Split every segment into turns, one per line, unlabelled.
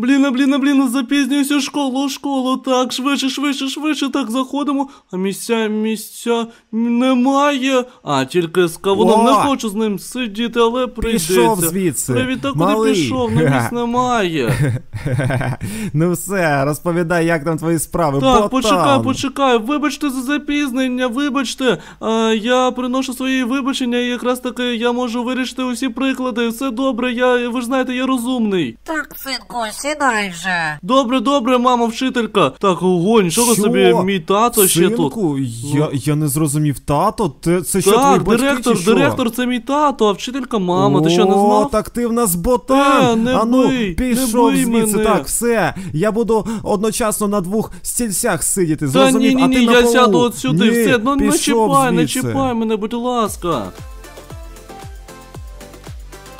Блін, блін, блін, запізнююся, школу, школу, так, швидше, швидше, швидше, так заходимо. А місця, місця немає. А тільки з кавуном не хочу з ним сидіти, але прийдеться. Пішов звідси. Привіт, так куди пішов, на місць немає.
ну все, розповідай, як там твої справи. Так, Ботан. почекай,
почекай. Вибачте за запізнення, вибачте. А, Я приношу свої вибачення, і якраз таки я можу вирішити усі приклади. Все добре, я ви ж знаєте, я розумний.
Так, синку, сідай вже.
Добре, добре, мама, вчителька. Так, огонь, що, ви собі, мій тато ще тут?
я, ну. я не зрозумів, тато, ти, це що твої батьки директор, чи що? директор,
це мій тато, а вчителька мама, ти що не О, знав?
так ти в нас ботан. Е, не Ану, бий, пішов бий звідси. мене. Так, все. Я буду одночасно на двох стільцях сидіти. Та ні, зрозумів, ні, а ти ні, на я полу. сяду от сюди, Ні, все, ну не ну пішов чіпай, не чіпай
мене, будь ласка.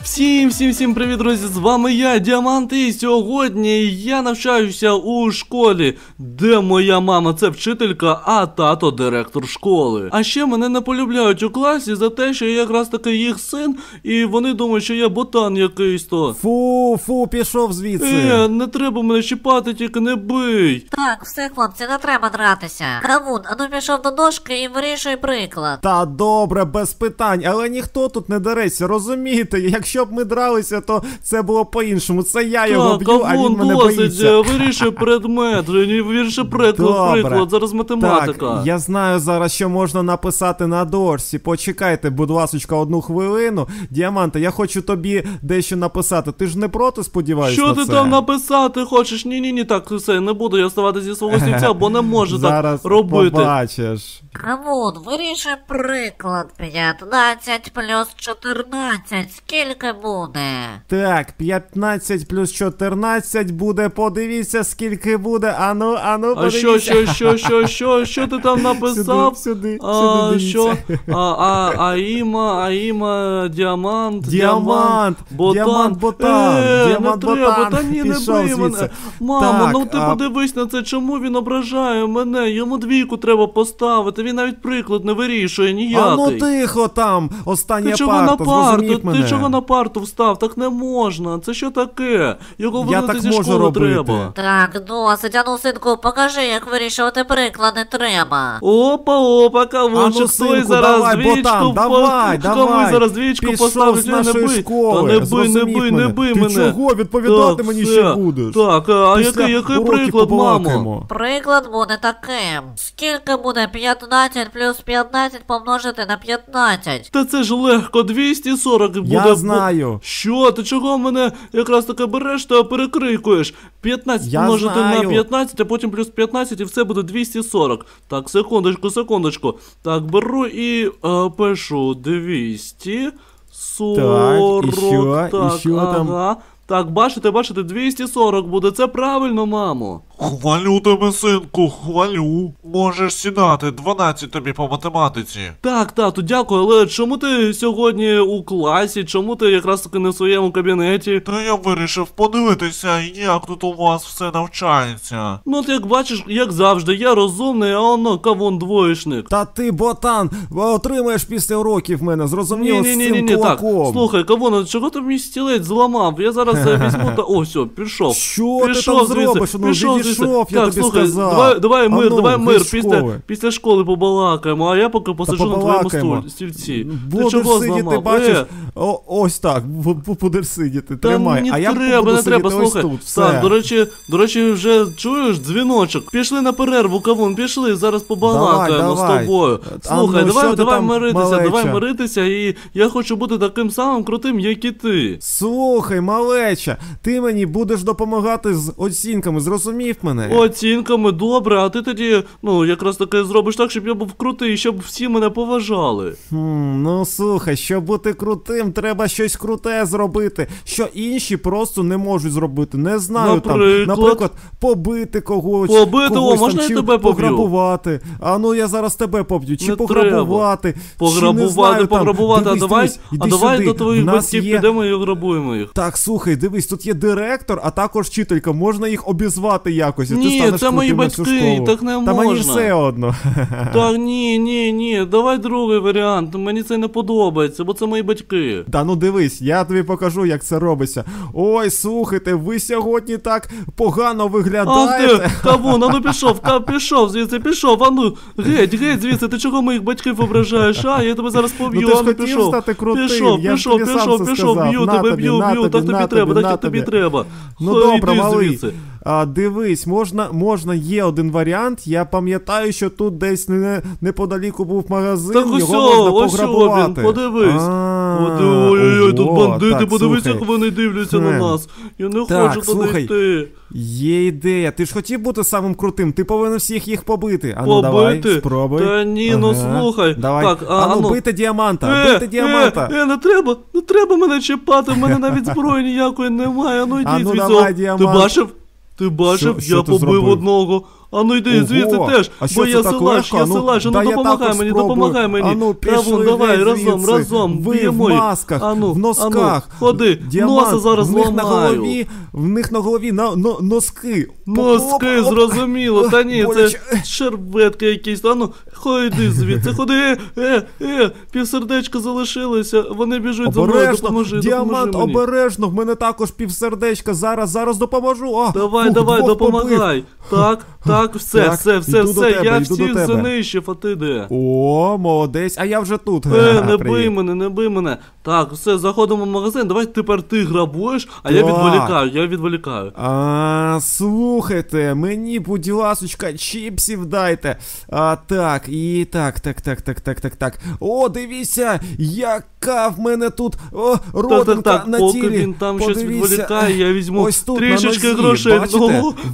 Всім всім всім привіт, друзі! З вами я, Діамант, і сьогодні я навчаюся у школі, де моя мама це вчителька, а тато директор школи. А ще мене не полюбляють у класі за те, що я якраз таки їх син, і вони думають, що я ботан якийсь то. Фу, фу, пішов звідси. Е,
не треба мене щіпати, тільки не
бий.
Так, все, хлопці, не треба дратися. Камун, а ну пішов до дошки і вирішуй приклад.
Та добре, без питань, але ніхто тут не дереться, розумієте, як якщо б ми дралися, то це було по-іншому. Це я його б'ю, а він мене боїться. Е,
вирішує предмет, вирішує приклад, Зараз математика. Так,
Я знаю зараз, що можна написати на дорсі. Почекайте, будь ласка, одну хвилину. Діаманта, я хочу тобі дещо написати. Ти ж не проти сподіваюся? Що на ти це? там
написати хочеш? Ні, ні, ні, так все, не буду я ставати зі свого стільця, бо не можу зараз так робити.
Побачиш.
Камон, вирішує приклад 15 плюс 14. Скільки? скільки
Так, 15 плюс 14 буде, подивіться, скільки буде. Ану, ану, А що, що, що, що, що, що ти там написав?
Сюди, сюди, а, сюди що? А, а, Аїма, Аїма, діамант, Діамант, діамант, ботан, діамант, е, ботан. не бий мене. Мамо, ну ти подивись на це, чому він ображає мене? Йому двійку треба поставити, він навіть приклад не вирішує ніякий. А ну
тихо там, остання Ти чого на парта,
парту? зрозумів Ти чого на парту встав, так не можна. Це що таке? Його Я вигнати так зі можу школи робити. треба.
Так, досить, ану, синку, покажи, як вирішувати приклади треба.
Опа, опа, кавун, Ану, синку, зараз давай, ботан, двічку давай, давай. зараз двічку Пішов поставиш, з не нашої бий. Та не бий, не зрозумів бий, не мене. Ти чого? Відповідати Так, мені ще
будеш. Так, а Після який, який приклад, мамо?
Приклад буде таким. Скільки буде 15 плюс 15 помножити на 15? Та це ж легко,
240 буде Я знаю. Що? Ти чого мене якраз таке береш та перекрикуєш? 15 Я множити знаю. на 15, а потім плюс 15, і все буде 240. Так, секундочку, секундочку. Так, беру і е, пишу 200. Так, і що? І так, що там? Так, бачите, бачите, 240 буде. Це правильно, мамо. Хвалю тебе, синку, хвалю. Можеш сідати 12 тобі по математиці. Так, тату, дякую, але чому ти сьогодні у класі? Чому ти якраз таки не в своєму кабінеті? Та я вирішив подивитися, як тут у вас все навчається.
Ну, ти як бачиш, як завжди, я розумний, а воно кавун двоєшник. Та ти, ботан, отримаєш після уроків мене, зрозуміло, з цим Ні-ні-ні, так. Слухай,
кавун, а чого ти мій стілець зламав? Я зараз е, візьму та о, о, пішов. Що ти там зробиш? Ну, пішов Шов, я так, тобі слухай, сказав. Давай давай мир, Ану, давай мир, після після школи побалакаємо, а я поки посиджу на твоєму стільці. Будеш ти чого сидіти, зламав? бачиш, е.
о, ось так, будеш сидіти, Та тримай, не а я треба, буду не треба, слухай. Тут, Стан, до
речі, до речі, вже чуєш дзвіночок. Пішли на перерву, кавун, пішли, зараз побалакаємо давай, з тобою. Слухай, Ану, давай, давай ну, миритися, давай
миритися, і я хочу бути таким самим крутим, як і ти. Слухай, малеча, ти мені будеш допомагати з оцінками, зрозумів? Вбив мене.
Оцінками добре, а ти тоді,
ну, якраз таке
зробиш так, щоб я був крутий, щоб всі мене поважали.
Хм, Ну слухай, щоб бути крутим, треба щось круте зробити, що інші просто не можуть зробити. Не знаю наприклад, там, наприклад, побити когось. Побити, когось, о, там, можна чи я тебе пограбувати. Поб'ю? А ну я зараз тебе поб'ю. Чи не пограбувати? Треба. Пограбувати, чи не знаю, пограбувати, там, дивись, а давай, дивись, а давай до твоїх батьків є... підемо і грабуємо їх. Так, слухай, дивись, тут є директор, а також вчителька, можна їх обізвати як якось, і ти ні, це мої батьки, так не Та можна. мені все одно. Та
ні, ні, ні, давай другий варіант. Мені це не подобається, бо це мої батьки.
Та ну дивись, я тобі покажу, як це робиться. Ой, слухайте, ви сьогодні так погано виглядаєте. А кавун, а ну
пішов, та пішов звідси, пішов, а ну, геть, геть звідси, ти чого моїх батьків ображаєш, а? Я тебе зараз поб'ю, ну, а ну пішов. стати крутим, Пішов, я пішов, пішов, пішов, сказав. б'ю, На тебе б'ю, на б'ю, так тобі треба, так як тобі треба. Ну добре, малий.
А, Дивись, можна, можна, є один варіант. Я пам'ятаю, що тут десь не, неподаліку був магазин, так його можна ось пограбувати. Так подивись. Ой-ой-ой, тут бандити, подивись, як вони дивляться на нас. Я не хочу туди йти. Є ідея, ти ж хотів бути самим крутим, ти повинен всіх їх побити. Ану, побити? давай, спробуй. Та ні, ну, ага. ну слухай. Давай. Так, а, ну, Ану, ану. бити діаманта, е, бити е, діаманта.
Е, е, не треба, не треба мене чіпати, в мене навіть зброї ніякої немає, ну йдіть. Ану, давай, діамант. Ти бачив? Ти бачив, що, що я побив робив? одного, а ну йди звідси теж, а бо ну, ну я силач, я силач, ну допомагай мені, допомагай мені. Ану, Травун, давай, разом, разом, б'ємо. В масках, ану, в носках. Ну, ходи, носа зараз в них на голові,
в них на голові на, носки. Носки, зрозуміло, та ні, це
шербетки якісь, Ану, ну, ходи звідси, ходи, е, е, е, півсердечка залишилося, вони біжуть за мною, допоможи, Діамант, обережно,
в мене також півсердечка, зараз, зараз допоможу. Давай, давай, допомагай. Так, так. Так, все, так, все, все, все. тебе, я йду всіх
занищив, а ти де?
О, молодець, а я вже тут. Е, не бий
мене, не бий мене. Так, все, заходимо в магазин, давай тепер
ти грабуєш, а я відволікаю,
я відволікаю.
А, слухайте, мені, будь ласочка, чіпсів дайте. А, так, і так, так, так, так, так, так, так. О, дивіться, як Ка в мене тут о, родинка так, так, так. на тілі. Поки він там Подивіся. щось відволікає, я візьму Ось тут на нозі, грошей. Бачите?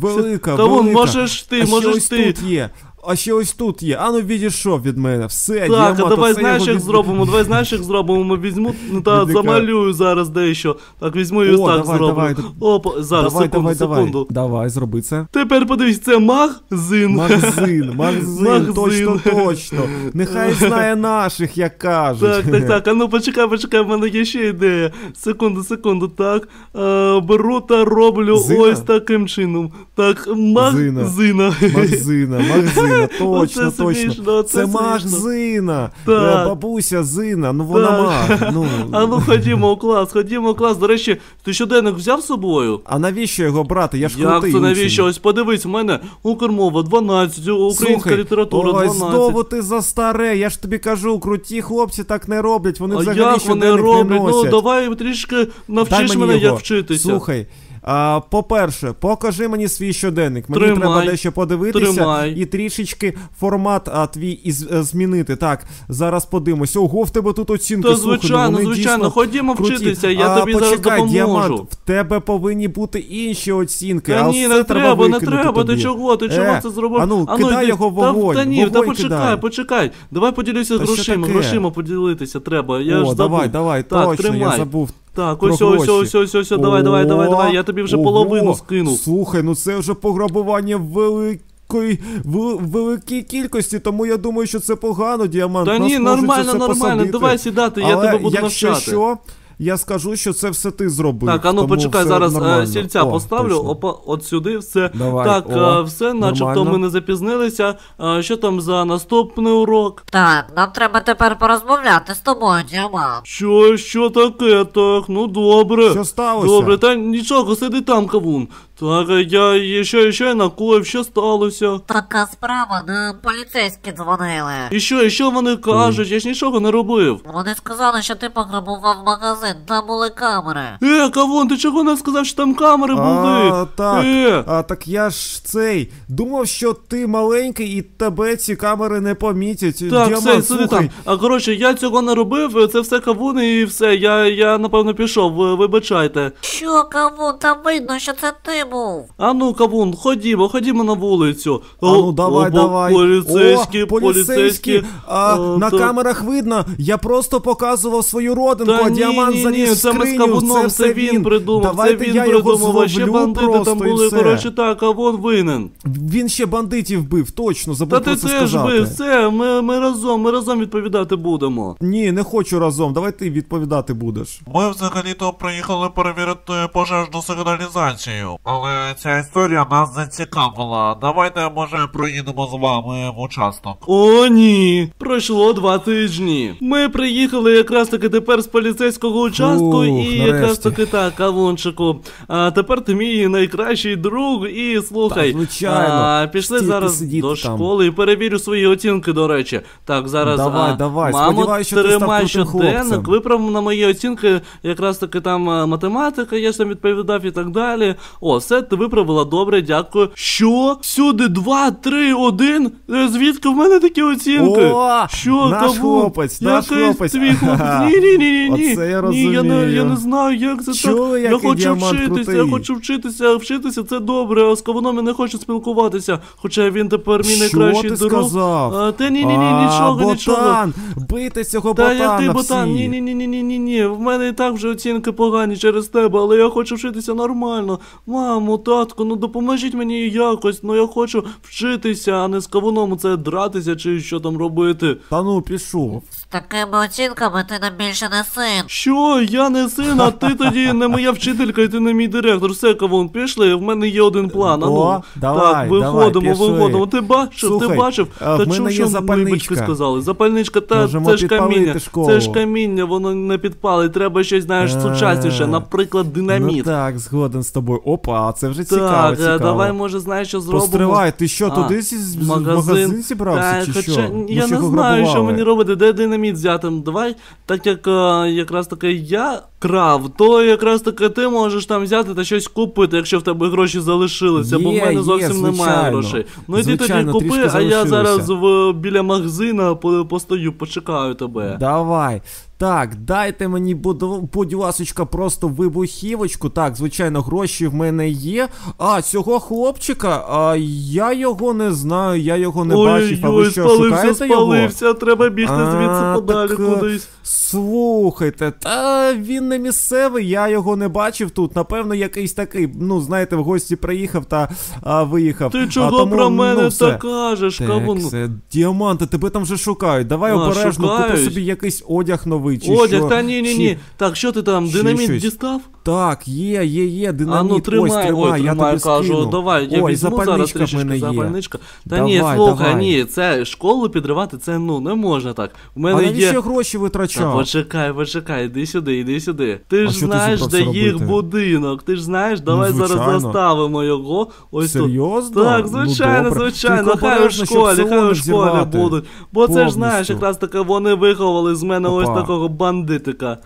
Велика, Та велика. вон, можеш ти, а можеш що ось тут є? А ще ось тут є. Ану відійшов від мене. Все, так, діамат, а давай знаєш, як від... зробимо, давай
знаєш, як зробимо. Візьму Ну та замалюю зараз дещо. Так візьму і так давай, зроблю. Давай, Опа, зараз, давай, секунду, давай, секунду.
Давай, давай, зроби це. Тепер подивись, це магазин. Магазин, магзин. магазин. точно, точно. Нехай знає наших, як кажуть. Так, так, так.
А ну почекай, почекай, в мене є ще ідея. Секунду, секунду, так. Е, беру та роблю Зина? ось таким
чином. Так, магзина. Зина. Магазина, магазина. Зина, точно, це точно. Смішно, це, це Зина, е, так. бабуся Зина, ну вона так. Ну. А
ну ходімо у клас, ходімо у клас. До речі, ти щоденник взяв з собою? А навіщо його брати? Я ж Як крутий. це навіщо? Учень. Ось подивись, в мене Укрмова 12, українська Слухай, література 12. Ой, знову
ти за старе, я ж тобі кажу, круті хлопці так не роблять, вони а взагалі як вони роблять? не Ну давай трішки навчиш мене, його. як вчитися. Слухай. А, По-перше, покажи мені свій щоденник. Мені Тримай. треба дещо подивитися Тримай. і трішечки формат а, твій із, а, е, змінити. Так, зараз подивимося. Ого, в тебе тут оцінки. Та, Слухай, звичайно, ну, вони звичайно, ходімо вчитися, я а, тобі почекай, зараз допоможу. Діамант, в тебе повинні бути інші оцінки. Та а ні, не треба, не треба. Ти чого? Ти чого е, це зробив? Ану, ну кидай його вогонь. Та, та ні, та
почекай, почекай. Давай поділюся з грошима. Грошима поділитися треба. Я О, ж давай, давай, так, точно, я забув. Так, ось, про ось, ось, ось, ось, ось, давай, давай, давай, давай. Я тобі вже Ого. половину скину.
Слухай, ну це вже пограбування великої В великій кількості, тому я думаю, що це погано, діамант. Та ні, нормально, нормально, посадити. давай сідати, Але я тебе буду якщо навчати. що, я скажу, що це все ти зробив. Так, а ну почекай, зараз е, нормально. сільця О, поставлю. Точно.
Опа,
от сюди все. Давай. Так, О, е, все, начебто нормально. ми не запізнилися. Е, що там за
наступний урок? Так, нам треба тепер порозмовляти з тобою, дяма. Що, що
таке, так? Ну добре. Що сталося? Добре, та нічого, сиди там, кавун. Так, я ще, ще накоїв, що сталося?
Така справа, нам поліцейські дзвонили. І
що, і що вони кажуть? Я ж нічого не робив.
Вони сказали, що ти пограбував магазин, там були камери.
Е, кавон, ти чого не сказав, що там камери були? А, так. Е. А так я ж цей думав, що ти маленький і тебе ці камери не помітять. Так, все, сиди там.
А коротше, я цього не робив, це все кавуни і все. Я, я напевно пішов, вибачайте.
Що, кому там видно, що це ти де був?
Ану, кавун, ходімо, ходімо на вулицю. А ну давай, давай. Поліцейські, О,
поліцейські. А, О, е, на так. камерах видно, я просто показував свою родинку, а діамант ні, заніс ні, це ми з Кабуном, це все він придумав, Давайте це він я придумав, ще бандити просто, там були, коротше так, кавун винен. Він ще бандитів бив, точно, Та забув про ти це теж бив все, ми, ми разом, ми разом відповідати будемо. Ні, не хочу разом, давай ти відповідати будеш.
Ми взагалі-то приїхали перевірити пожежну сигналізацію. А але
ця історія нас зацікавила. Давайте, може, проїдемо з вами в участок. О, ні. Пройшло два тижні. Ми приїхали якраз таки тепер з поліцейського участку, Фух, і якраз таки так, Алончику. А тепер ти мій найкращий друг, і слухай. Та, звичайно. А, пішли Тільки зараз сидіти до там. школи і перевірю свої оцінки, до речі. Так, зараз Давай, а, давай. мамо, тримай щоденник, виправ на мої оцінки, якраз таки там математика, я сам відповідав і так далі. О, все, ти виправила добре, дякую. Що? Всюди два, три, один. Е, звідки в мене такі оцінки? О, Що наш кого? хлопець, наш Який хлопець. твій хлопець? Ні, ні, ні, ні, ні. Оце я Ні, я не, я не знаю, як це Чули, так. Я хочу діамант вчитися, я хочу вчитися, вчитися це добре, а з кавуном я не хочу спілкуватися. Хоча він тепер мій Що найкращий ти сказав? А, Та ні, ні, ні, А, нічого, нічого. Ботан, бити цього Та ботана який ботан? всі. Ні, ні, ні, ні, ні, ні, ні. В мене і так вже оцінки погані через тебе, але я хочу вчитися нормально. Мам, мамо, татко, ну допоможіть мені якось, ну я хочу вчитися, а не з кавуном це дратися чи що там робити. Та ну пішов. З
такими оцінками ти нам більше не син. Що,
я не син, а ти тоді не моя вчителька, і ти не мій директор. Все, кавун, пішли, в мене є один план. а ну. О, давай, так, виходимо, давай, виходимо. Ти бачив, ти бачив. Е, та в мене чув, є що запальничка. сказали. Запальничка, та Можемо це ж каміння. школу. Це ж каміння, воно не підпалить. Треба щось, знаєш, е, сучасніше, наприклад,
Ну динаміт. так, згоден з тобою. Опа, а це вже цікаво. Так, цікаво. давай, може,
знаєш, що зробимо. Постривай, ти що, а, туди з магазин, магазин зібрався? чи хоча, що? Ну, я не знаю, грабували. що мені робити, де динаміт взяти. Давай, так як е, якраз таки я Крав, то якраз таки ти можеш там взяти та щось купити, якщо в тебе гроші залишилися, є, бо в мене зовсім є, немає грошей. Ну іди тоді купи, а я зараз в, біля магазина постою, почекаю тебе.
Давай. Так, дайте мені, будь ласочка, просто вибухівочку. Так, звичайно, гроші в мене є. А цього хлопчика, а я його не знаю, я його не ой, бачив. А ви що, спалився, шукаєте спалився,
його? треба бігти звідси подалі кудись.
Слухайте, та він не не місцевий, я його не бачив тут. Напевно, якийсь такий. Ну, знаєте, в гості приїхав та а, виїхав. Ти чого а, тому, про мене ну, так кажеш? Кавун? Це діаманти, тебе там вже шукають. Давай а, обережно, купи собі якийсь одяг новий. чи Одяг, що? та ні, ні, ні. Чи... Так, що ти там, чи динаміт щось? дістав? Так, є, є, є, динаміт, а ну, тримай, ось тримай, ой, тримай, я тобі кажу, скину. давай, я ой, візьму зараз трішечки мене є. запальничка. Та давай, ні, слухай, давай. ні, це
школу підривати, це ну не можна так. У мене а є... гроші витрачав? Та почекай, почекай, іди сюди, іди сюди. Ти а ж знаєш, де їх робити? будинок, ти ж знаєш, давай ну, зараз заставимо його. Ось Серйозно? Тут. Так, звичайно, ну, звичайно, хай у школі, хай у школі будуть. Бо це ж знаєш, якраз таке вони виховали з мене ось такого бандитика.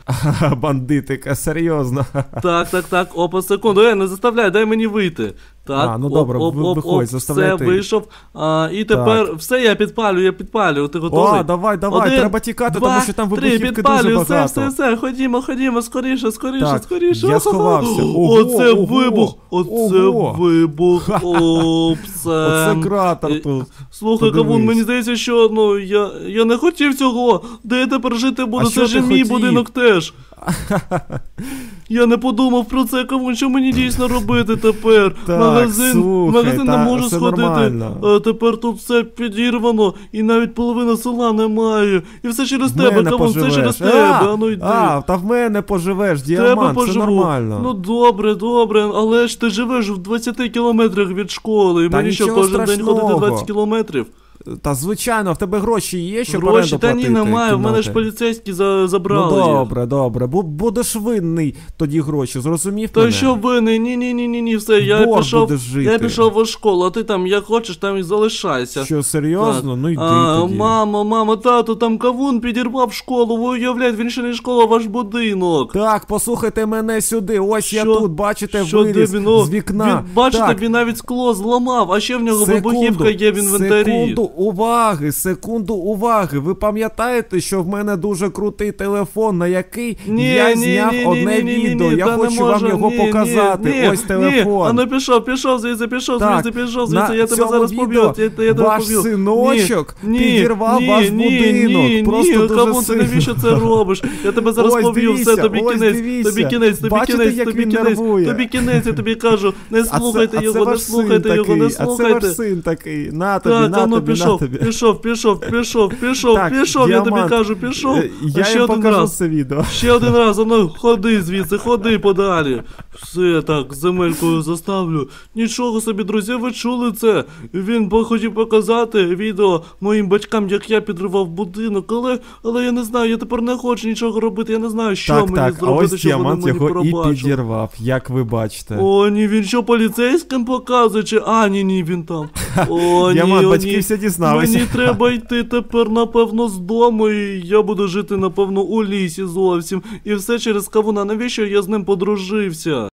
Бандитика, серйозно.
Так, так, так. Опа, секунду. Е, не заставляй, дай мені вийти. Так, а, ну добре, оп, оп, виходь, заставляй все, ти. вийшов. А, І тепер так. все, я підпалю, я підпалю. Ти готовий? О, давай, давай, Один, треба тікати, два, тому що там вибухівки три, підпалю, дуже багато. Все, все, все, ходімо, ходімо, скоріше, скоріше, так, скоріше. Я сховався. Ого, оце ого, вибух! Оце ого.
вибух. Опсе. Оце кратер тут. Слухай, Кавун, мені
здається, що ну я я не хотів цього. Де я тепер жити буду? А це ж мій будинок теж. Я не подумав про це, кому що мені дійсно робити тепер. Так, магазин слухай, магазин та, не можу сходити. Нормально. Е, тепер тут все підірвано, і навіть
половина села немає. І все через в тебе, кавун, все через а, тебе. А, ну йди. А, та в мене поживеш, діамант, тебе Це нормально. Ну
добре, добре, але ж ти живеш в 20
кілометрах від школи, і мені що кожен страшного. день ходити 20
кілометрів.
Та звичайно, в тебе гроші є, щоб оренду Гроші, та ні, платити, немає, в мене ж
поліцейські за- Ну забрали. їх. добре,
добре. Бу- будеш винний тоді гроші, зрозумів Та мене? що винний? ні, ні, ні, ні, ні, все, я Борг пішов, буде жити. я пішов
в школу, а ти там як хочеш, там і залишайся. Що, серйозно? Так. Ну йди а, тоді. Мама, мама, тато, там кавун підірвав школу, ви уявляєте, він ще не школа, а ваш будинок.
Так, послухайте мене сюди. Ось я тут, бачите, Що виліз дебіно? з вікна. Він, бачите, так,
він навіть скло зламав, а ще в нього секунду, вибухівка є в інвентарі. Секунду,
уваги, секунду уваги. Ви пам'ятаєте, що в мене дуже крутий телефон, на який ні, я ні, зняв ні, одне відео. Я хочу вам його показати. Ось телефон.
Ні, ну пішов, пішов, звідси, пішов, звідси, пішов, звідси, я тебе зараз поб'ю. Ваш синочок підірвав ваш будинок. Просто дуже сильно. ти навіщо це робиш? Я тебе зараз поб'ю, все, тобі кінець, тобі кінець, тобі кінець, тобі кінець, тобі кінець, я тобі кажу, не слухайте його, не слухайте його, не слухайте. А це ваш
син такий, на тобі, на тобі пішов, тобі. пішов, пішов,
пішов, пішов, так, пішов, діамант. я тобі кажу, пішов. Я ще один раз. це
відео. Ще один
раз за мною ну, ходи звідси, ходи подалі. Все так, земелькою заставлю. Нічого собі, друзі, ви чули це. Він хотів показати відео моїм батькам, як я підривав будинок, але але я не знаю, я тепер не хочу нічого робити, я не знаю, що так, мені так, зробити. А ось щоб вони мені його пробачили. і
підірвав, як ви бачите.
О, ні, він що поліцейським показує, чи а, ні, ні, він там. О, ні, Яман, о, батьки ні. все дізналися. Мені треба йти тепер, напевно, з дому, і я буду жити, напевно, у лісі зовсім. І все через кавуна. Навіщо я з ним подружився?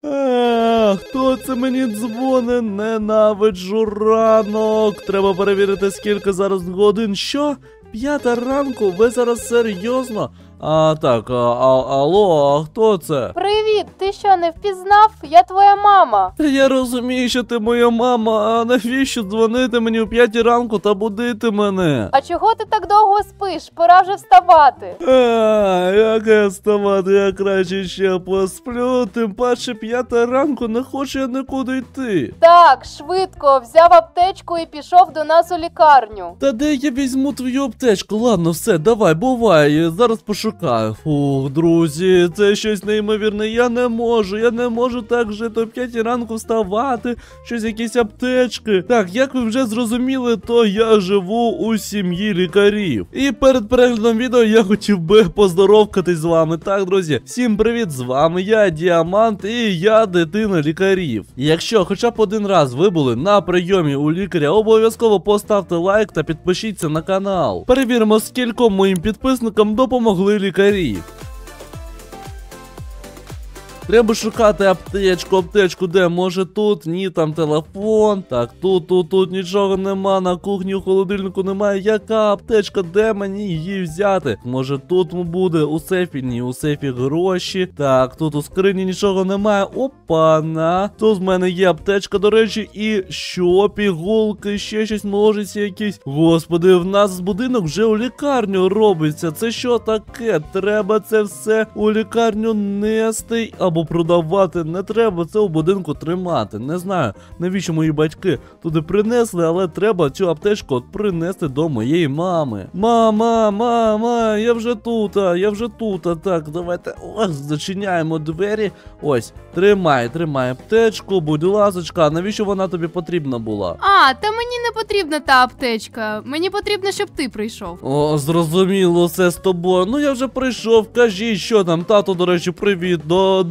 хто це мені дзвони? Ненавиджу ранок. Треба перевірити, скільки зараз годин. Що? П'ята ранку, ви зараз серйозно. А, Так, а, а, алло, а хто це?
Привіт, ти що не впізнав? Я твоя мама.
Та я розумію, що ти моя мама, а навіщо дзвонити мені о п'ятій ранку та будити мене?
А чого ти так довго спиш? Пора вже вставати.
А, як я вставати, я краще ще посплю, тим паче п'ята ранку не хочу я нікуди йти.
Так, швидко взяв аптечку і пішов до нас у лікарню.
Та де я візьму твою аптечку? Ладно, все, давай, бувай. Зараз пошукаю шукаю. Фух, друзі, це щось неймовірне. Я не можу, я не можу так жити о 5 ранку вставати, щось якісь аптечки. Так, як ви вже зрозуміли, то я живу у сім'ї лікарів. І перед переглядом відео я хотів би поздоровкатись з вами. Так, друзі, всім привіт! З вами я, Діамант, і я дитина лікарів. Якщо хоча б один раз ви були на прийомі у лікаря, обов'язково поставте лайк та підпишіться на канал. Перевіримо, скільком моїм підписникам допомогли жители Треба шукати аптечку, аптечку, де? Може тут? Ні, там телефон. Так, тут, тут, тут нічого нема. На кухні у холодильнику немає. Яка аптечка? Де мені її взяти? Може тут буде? У сейфі? Ні, у сейфі гроші. Так, тут у скрині нічого немає. Опана. Тут в мене є аптечка, до речі, і що? Пігулки, ще щось ножиці якісь. Господи, в нас будинок вже у лікарню робиться. Це що таке? Треба це все у лікарню нести або продавати не треба це у будинку тримати. Не знаю, навіщо мої батьки туди принесли, але треба цю аптечку от принести до моєї мами. Мама, мама, я вже тут, я вже тут. Так, давайте ось, зачиняємо двері. Ось, тримай, тримай аптечку, будь ласочка, навіщо вона тобі потрібна була?
А, та мені не потрібна та аптечка. Мені потрібно, щоб ти прийшов.
О, зрозуміло, все з тобою. Ну я вже прийшов. Кажіть, що там, тато, до речі, привіт. До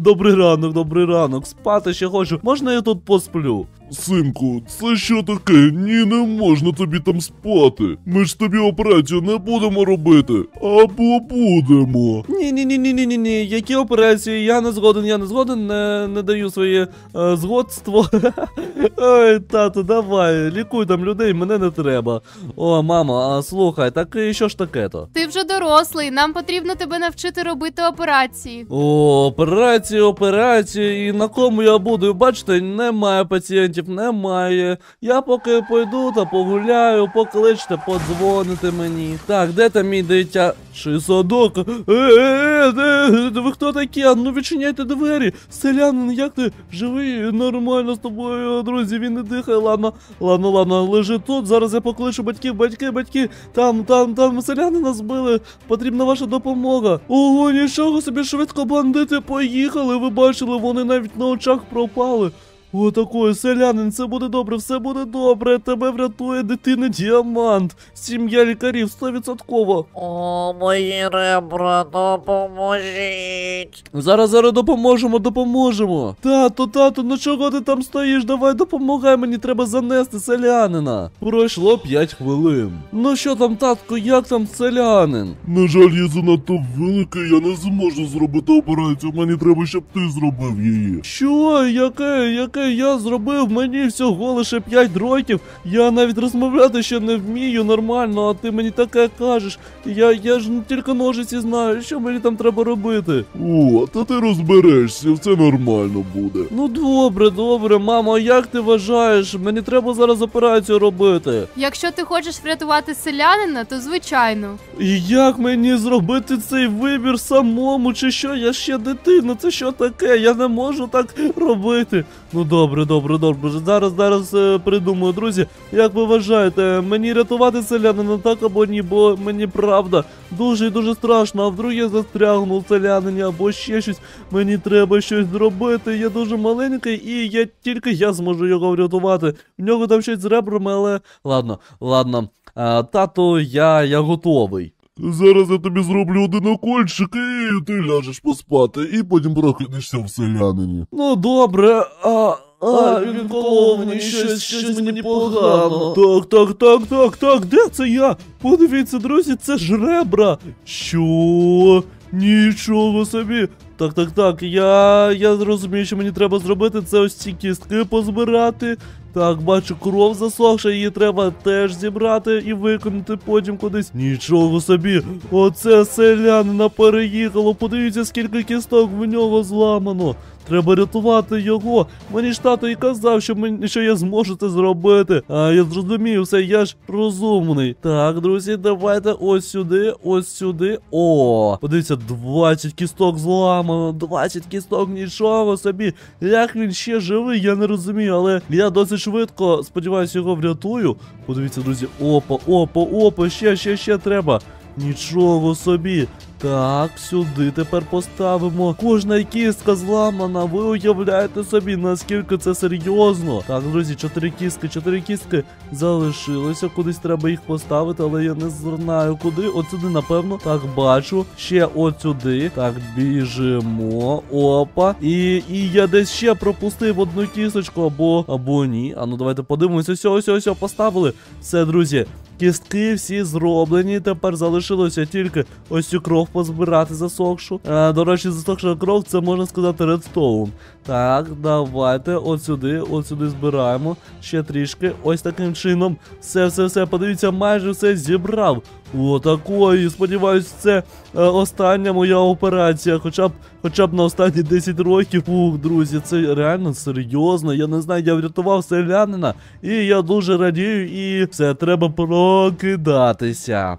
добрий ранок, добрий ранок. Спати ще хочу. Можна я тут посплю?
Синку, це що таке? Ні, не можна тобі там спати. Ми ж тобі операцію не будемо робити. Або будемо. Ні, ні, ні, ні, ні, ні,
Які операції? Я не згоден, я не згоден, не, не даю своє е, згодство. Ой, тато, давай, лікуй там людей, мене не треба. О, мама, а слухай, так і що ж таке то?
Ти вже дорослий, нам потрібно тебе навчити робити операції.
О, операції, операції. І на кому я буду? Бачите, немає пацієнтів клієнтів немає. Я поки пойду та погуляю, покличте, подзвоните мені. Так, де там мій дитя? Чи садок? Е, е, е ви хто такі? А ну відчиняйте двері. Селянин, як ти живий? Нормально з тобою, друзі, він не дихає. Ладно, ладно, ладно, лежи тут. Зараз я покличу батьків, батьки, батьки. Там, там, там селянина збили. Потрібна ваша допомога. Ого, нічого собі швидко бандити поїхали. Ви бачили, вони навіть на очах пропали. Отакої, селянин, це буде добре, все буде добре. Тебе врятує дитина діамант. Сім'я
лікарів стовідсотково. О, мої ребра, допоможіть.
Зараз, зараз допоможемо, допоможемо. Тато, тато, ну чого ти там стоїш? Давай допомагай, мені треба занести селянина. Пройшло 5 хвилин. Ну що там,
татко, як там селянин? На жаль, я занадто великий, я не зможу зробити операцію. Мені треба, щоб ти зробив її. Що, яке, яке? яке я зробив,
мені всього лише 5 дротів. Я навіть розмовляти ще не вмію нормально, а ти мені таке кажеш. Я я ж тільки ножиці знаю, що мені там треба робити. О, та ти розберешся, все
нормально буде.
Ну добре, добре, мамо, як ти вважаєш? Мені треба зараз операцію робити.
Якщо ти хочеш врятувати селянина, то звичайно.
І як мені зробити цей вибір самому, чи що? Я ще дитина, це що таке? Я не можу так робити. Ну добре, добре, добре. Зараз зараз е, придумаю, друзі. Як ви вважаєте, мені рятувати селянина так або ні, бо мені правда дуже і дуже страшно. А вдруг я застрягну селянині або ще щось. Мені треба щось зробити. Я дуже маленький і я тільки я зможу його врятувати. В нього там щось з ребрами, але ладно, ладно. А, е, тато, я,
я готовий. Зараз я тобі зроблю один окольчик, і ти ляжеш поспати, і потім прокинешся в селянині. Ну добре, а. А, він
мені щось, щось мені погано. Так, так, так, так, так, де це я? Подивіться, друзі, це ж ребра. Що? Нічого собі. Так, так, так, я я зрозумію, що мені треба зробити це ось ці кістки позбирати. Так, бачу, кров засохша, її треба теж зібрати і викинути потім кудись. Нічого собі. Оце селянина переїхало. Подивіться, скільки кісток в нього зламано. Треба рятувати його. Мені ж тато і казав, що мені що я зможу це зробити. А я зрозумів все, я ж розумний. Так, друзі, давайте ось сюди, ось сюди. О, подивіться, 20 кісток зламано, 20 кісток, нічого собі. Як він ще живий, я не розумію, але я досить швидко, сподіваюся, його врятую. Подивіться, друзі, опа, опа, опа, ще, ще, ще треба. Нічого собі. Так, сюди тепер поставимо. Кожна кістка зламана. Ви уявляєте собі, наскільки це серйозно. Так, друзі, чотири кістки, чотири кістки залишилося. Кудись треба їх поставити, але я не знаю куди. От сюди, напевно. Так, бачу. Ще от сюди. Так, біжимо. Опа. І і я десь ще пропустив одну кісточку або або ні. А ну давайте подивимося. Ось, ось, ось, поставили. Все, друзі. Кістки всі зроблені. Тепер залишилося тільки ось цю кров позбирати засохшу. А, е, До речі, засохша кров, це можна сказати, редстоун. Так, давайте от сюди, от сюди збираємо. Ще трішки. Ось таким чином. Все, все, все, подивіться, майже все зібрав. Отакої. Сподіваюсь, це е, остання моя операція. Хоча б хоча б на останні 10 років. Ух, друзі, це реально серйозно. Я не знаю, я врятував селянина, і я дуже радію, і все, треба прокидатися.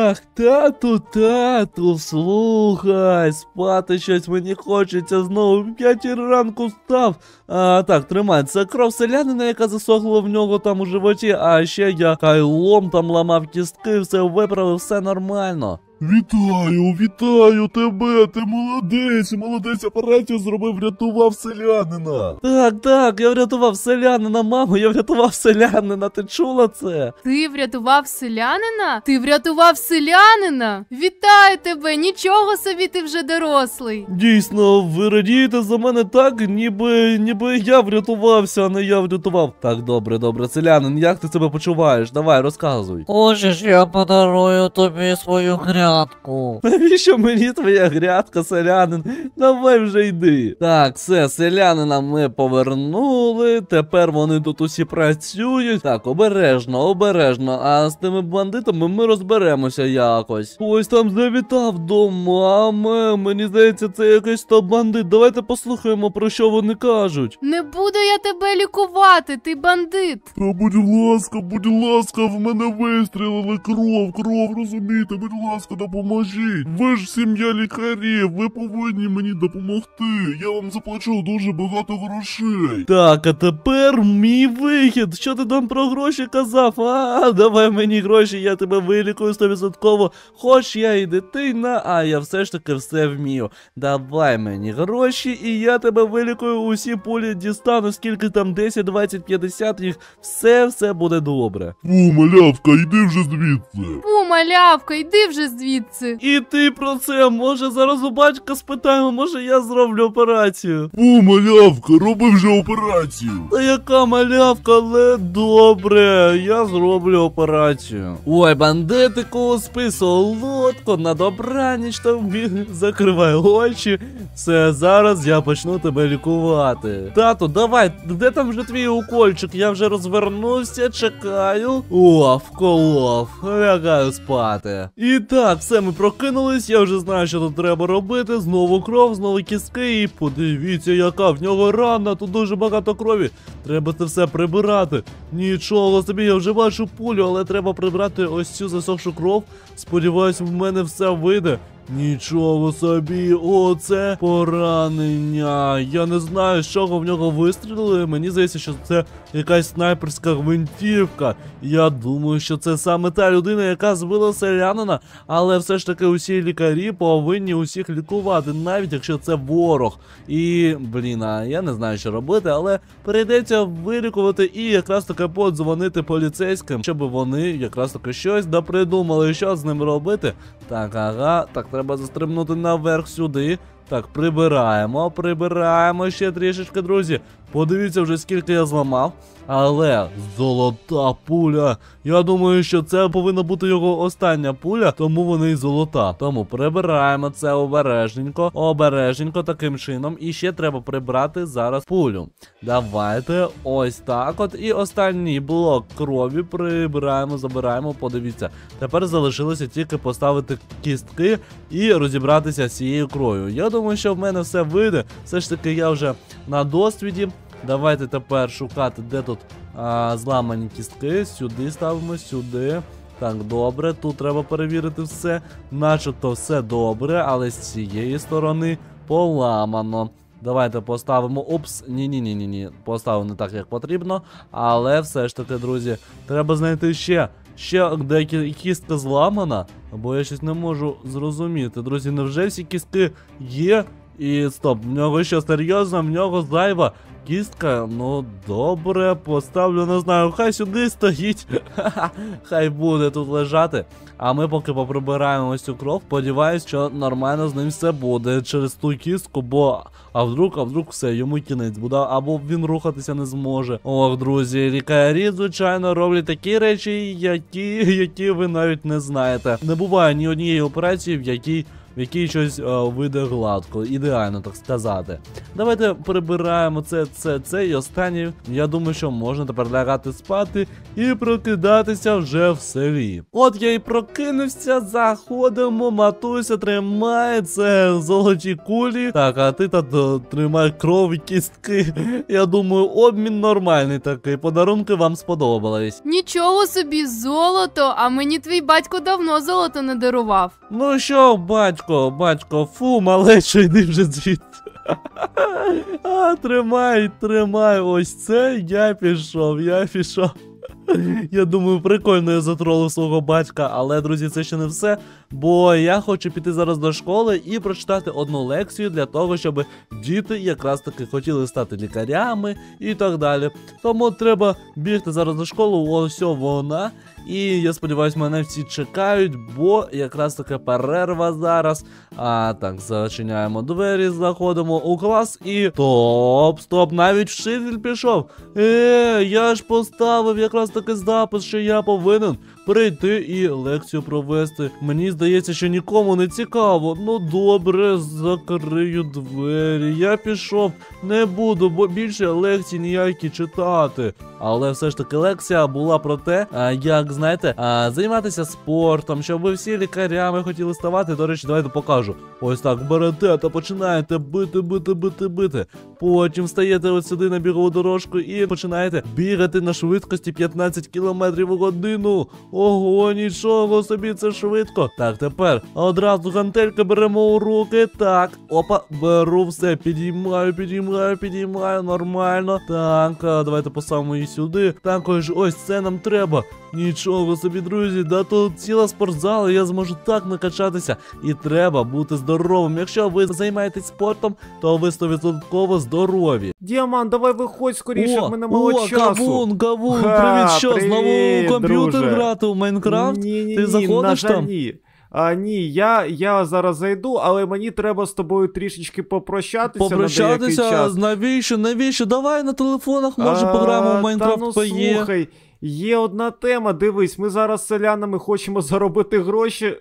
Ах, тату, тату, слухай, спати щось мені хочеться знову. В 5 ранку став. А, Так, тримається кров селянина, яка засохла в нього там у животі. А ще я кайлом там ламав кістки, все виправив, все нормально.
Вітаю, вітаю тебе! Ти молодець, молодець, апаратів зробив, врятував селянина. Так, так, я врятував
селянина, мамо, я врятував селянина. Ти чула це?
Ти врятував селянина? Ти врятував селянина? Вітаю тебе! Нічого собі ти вже дорослий.
Дійсно, ви радієте за мене так, ніби ніби я врятувався, а не я врятував. Так, добре, добре, селянин, як ти себе почуваєш? Давай, розказуй.
Хочеш, я подарую тобі свою грязь грядку. Навіщо
мені твоя грядка, селянин? Давай вже йди. Так, все, селянина ми повернули. Тепер вони тут усі працюють. Так, обережно, обережно. А з тими бандитами ми розберемося якось. Ось там завітав до мами. Мені здається, це якийсь то бандит. Давайте послухаємо, про що вони кажуть.
Не буду я тебе лікувати,
ти бандит. Та будь ласка, будь ласка, в мене вистрілили кров, кров, розумієте, будь ласка, допоможіть. Ви ж сім'я лікарів, ви повинні мені допомогти. Я вам заплачу дуже багато грошей.
Так, а тепер мій вихід. Що ти там про гроші казав? А, давай мені гроші, я тебе вилікую стовідсотково. Хоч я і дитина, а я все ж таки все вмію. Давай мені гроші, і я тебе вилікую. Усі полі дістану, скільки там 10, 20, 50 їх. Все, все буде добре.
Пу, малявка, йди вже звідси.
Пу, малявка, йди вже звідси звідси. І ти про це може зараз у батька спитаємо, може я зроблю операцію. О, малявка, роби вже операцію. Та яка малявка, але добре, я зроблю операцію. Ой, бандитику, спи солодко, на добраніч там біг, закривай очі. Все, зараз я почну тебе лікувати. Тато, давай, де там вже твій укольчик? Я вже розвернувся, чекаю. О, вколов, лягаю спати. І так, все, ми прокинулись, я вже знаю, що тут треба робити. Знову кров, знову кіски. І подивіться, яка в нього рана, тут дуже багато крові. Треба це все прибирати. Нічого собі, я вже бачу пулю, але треба прибрати ось цю засохшу кров. Сподіваюсь, в мене все вийде. Нічого собі, оце поранення. Я не знаю, з чого в нього вистрілили. Мені здається, що це якась снайперська гвинтівка. Я думаю, що це саме та людина, яка збила селянина, але все ж таки усі лікарі повинні усіх лікувати, навіть якщо це ворог. І, блін, а я не знаю, що робити, але прийдеться вилікувати і якраз таки подзвонити поліцейським, щоб вони якраз таки щось допридумали, що з ним робити. Так, ага, так треба застримнути наверх сюди. Так, прибираємо, прибираємо ще трішечки, друзі. Подивіться вже, скільки я зламав. Але золота пуля. Я думаю, що це повинна бути його остання пуля, тому вони й золота. Тому прибираємо це обережненько, обережненько таким чином. І ще треба прибрати зараз пулю. Давайте ось так. От і останній блок крові прибираємо, забираємо. Подивіться. Тепер залишилося тільки поставити кістки і розібратися з цією крою. Я думаю, що в мене все вийде. Все ж таки, я вже на досвіді. Давайте тепер шукати, де тут а, зламані кістки. Сюди ставимо, сюди. Так, добре, тут треба перевірити все. Начебто все добре, але з цієї сторони поламано. Давайте поставимо. Упс, ні-ні-ні. ні ні Поставимо не так, як потрібно. Але все ж таки, друзі, треба знайти ще. Ще де кістка зламана, бо я щось не можу зрозуміти. Друзі, невже всі кістки є? І стоп, в нього що серйозно, в нього зайва кістка. Ну, добре, поставлю, не знаю, хай сюди стоїть. Хай буде тут лежати. А ми поки поприбираємо ось цю кров, сподіваюсь, що нормально з ним все буде через ту кістку, бо а вдруг, а вдруг все, йому кінець буде, або він рухатися не зможе. Ох, друзі, лікарі, звичайно, роблять такі речі, які, які ви навіть не знаєте. Не буває ні однієї операції, в якій в якій щось е, вийде гладко, ідеально так сказати. Давайте прибираємо це, це, це і останнє. Я думаю, що можна тепер лягати спати і прокидатися вже в селі. От я і прокинувся, заходимо, матуся, тримає це золоті кулі. Так, а ти та тримай кров і кістки. Я думаю, обмін нормальний такий. Подарунки вам сподобались.
Нічого собі, золото, а мені твій батько давно золото не дарував.
Ну що, батько? Батько, батько, фу, малечо, йди вже звідти. Тримай, тримай, ось це я пішов, я пішов. Я думаю, прикольно я затролив свого батька, але, друзі, це ще не все. Бо я хочу піти зараз до школи і прочитати одну лекцію для того, щоб діти якраз таки хотіли стати лікарями і так далі. Тому треба бігти зараз до школи, ось вона. І я сподіваюся, мене всі чекають, бо якраз така перерва зараз. А так, зачиняємо двері, заходимо у клас і. Топ, стоп, навіть вчитель пішов. Е, я ж поставив якраз такий запис, що я повинен прийти і лекцію провести. Мені здається, що нікому не цікаво. Ну добре, закрию двері. Я пішов, не буду, бо більше лекцій ніякі читати. Але все ж таки лекція була про те, як знаєте, займатися спортом, щоб ви всі лікарями хотіли ставати. До речі, давайте покажу. Ось так берете та починаєте бити, бити, бити, бити. Потім встаєте ось сюди на бігову дорожку і починаєте бігати на швидкості 15 км в годину. Ого, нічого собі, це швидко. Так, тепер одразу гантелька беремо у руки. Так, опа, беру все, підіймаю, підіймаю, підіймаю. Нормально. Так, давайте по самої сюди. Також ось це нам треба. Нічого собі, друзі, да тут ціла спортзала, я зможу так накачатися. І треба бути здоровим. Якщо ви займаєтесь спортом, то ви стовідсотково здорові.
Діаман, давай виходь скоріше, в мене мало о, часу. Кавун, кавун, Ха, привіт, що привіт, знову комп'ютер грати в Майнкрафт? Ні, ні, Ти заходиш там? Ні. А, Ні, я я зараз зайду, але мені треба з тобою трішечки попрощатися. Попрощатися на час. навіщо? Навіщо? Давай на телефонах може а, пограємо в Майнкрафт. Та ну, слухай, Є одна тема, дивись, ми зараз селянами хочемо заробити гроші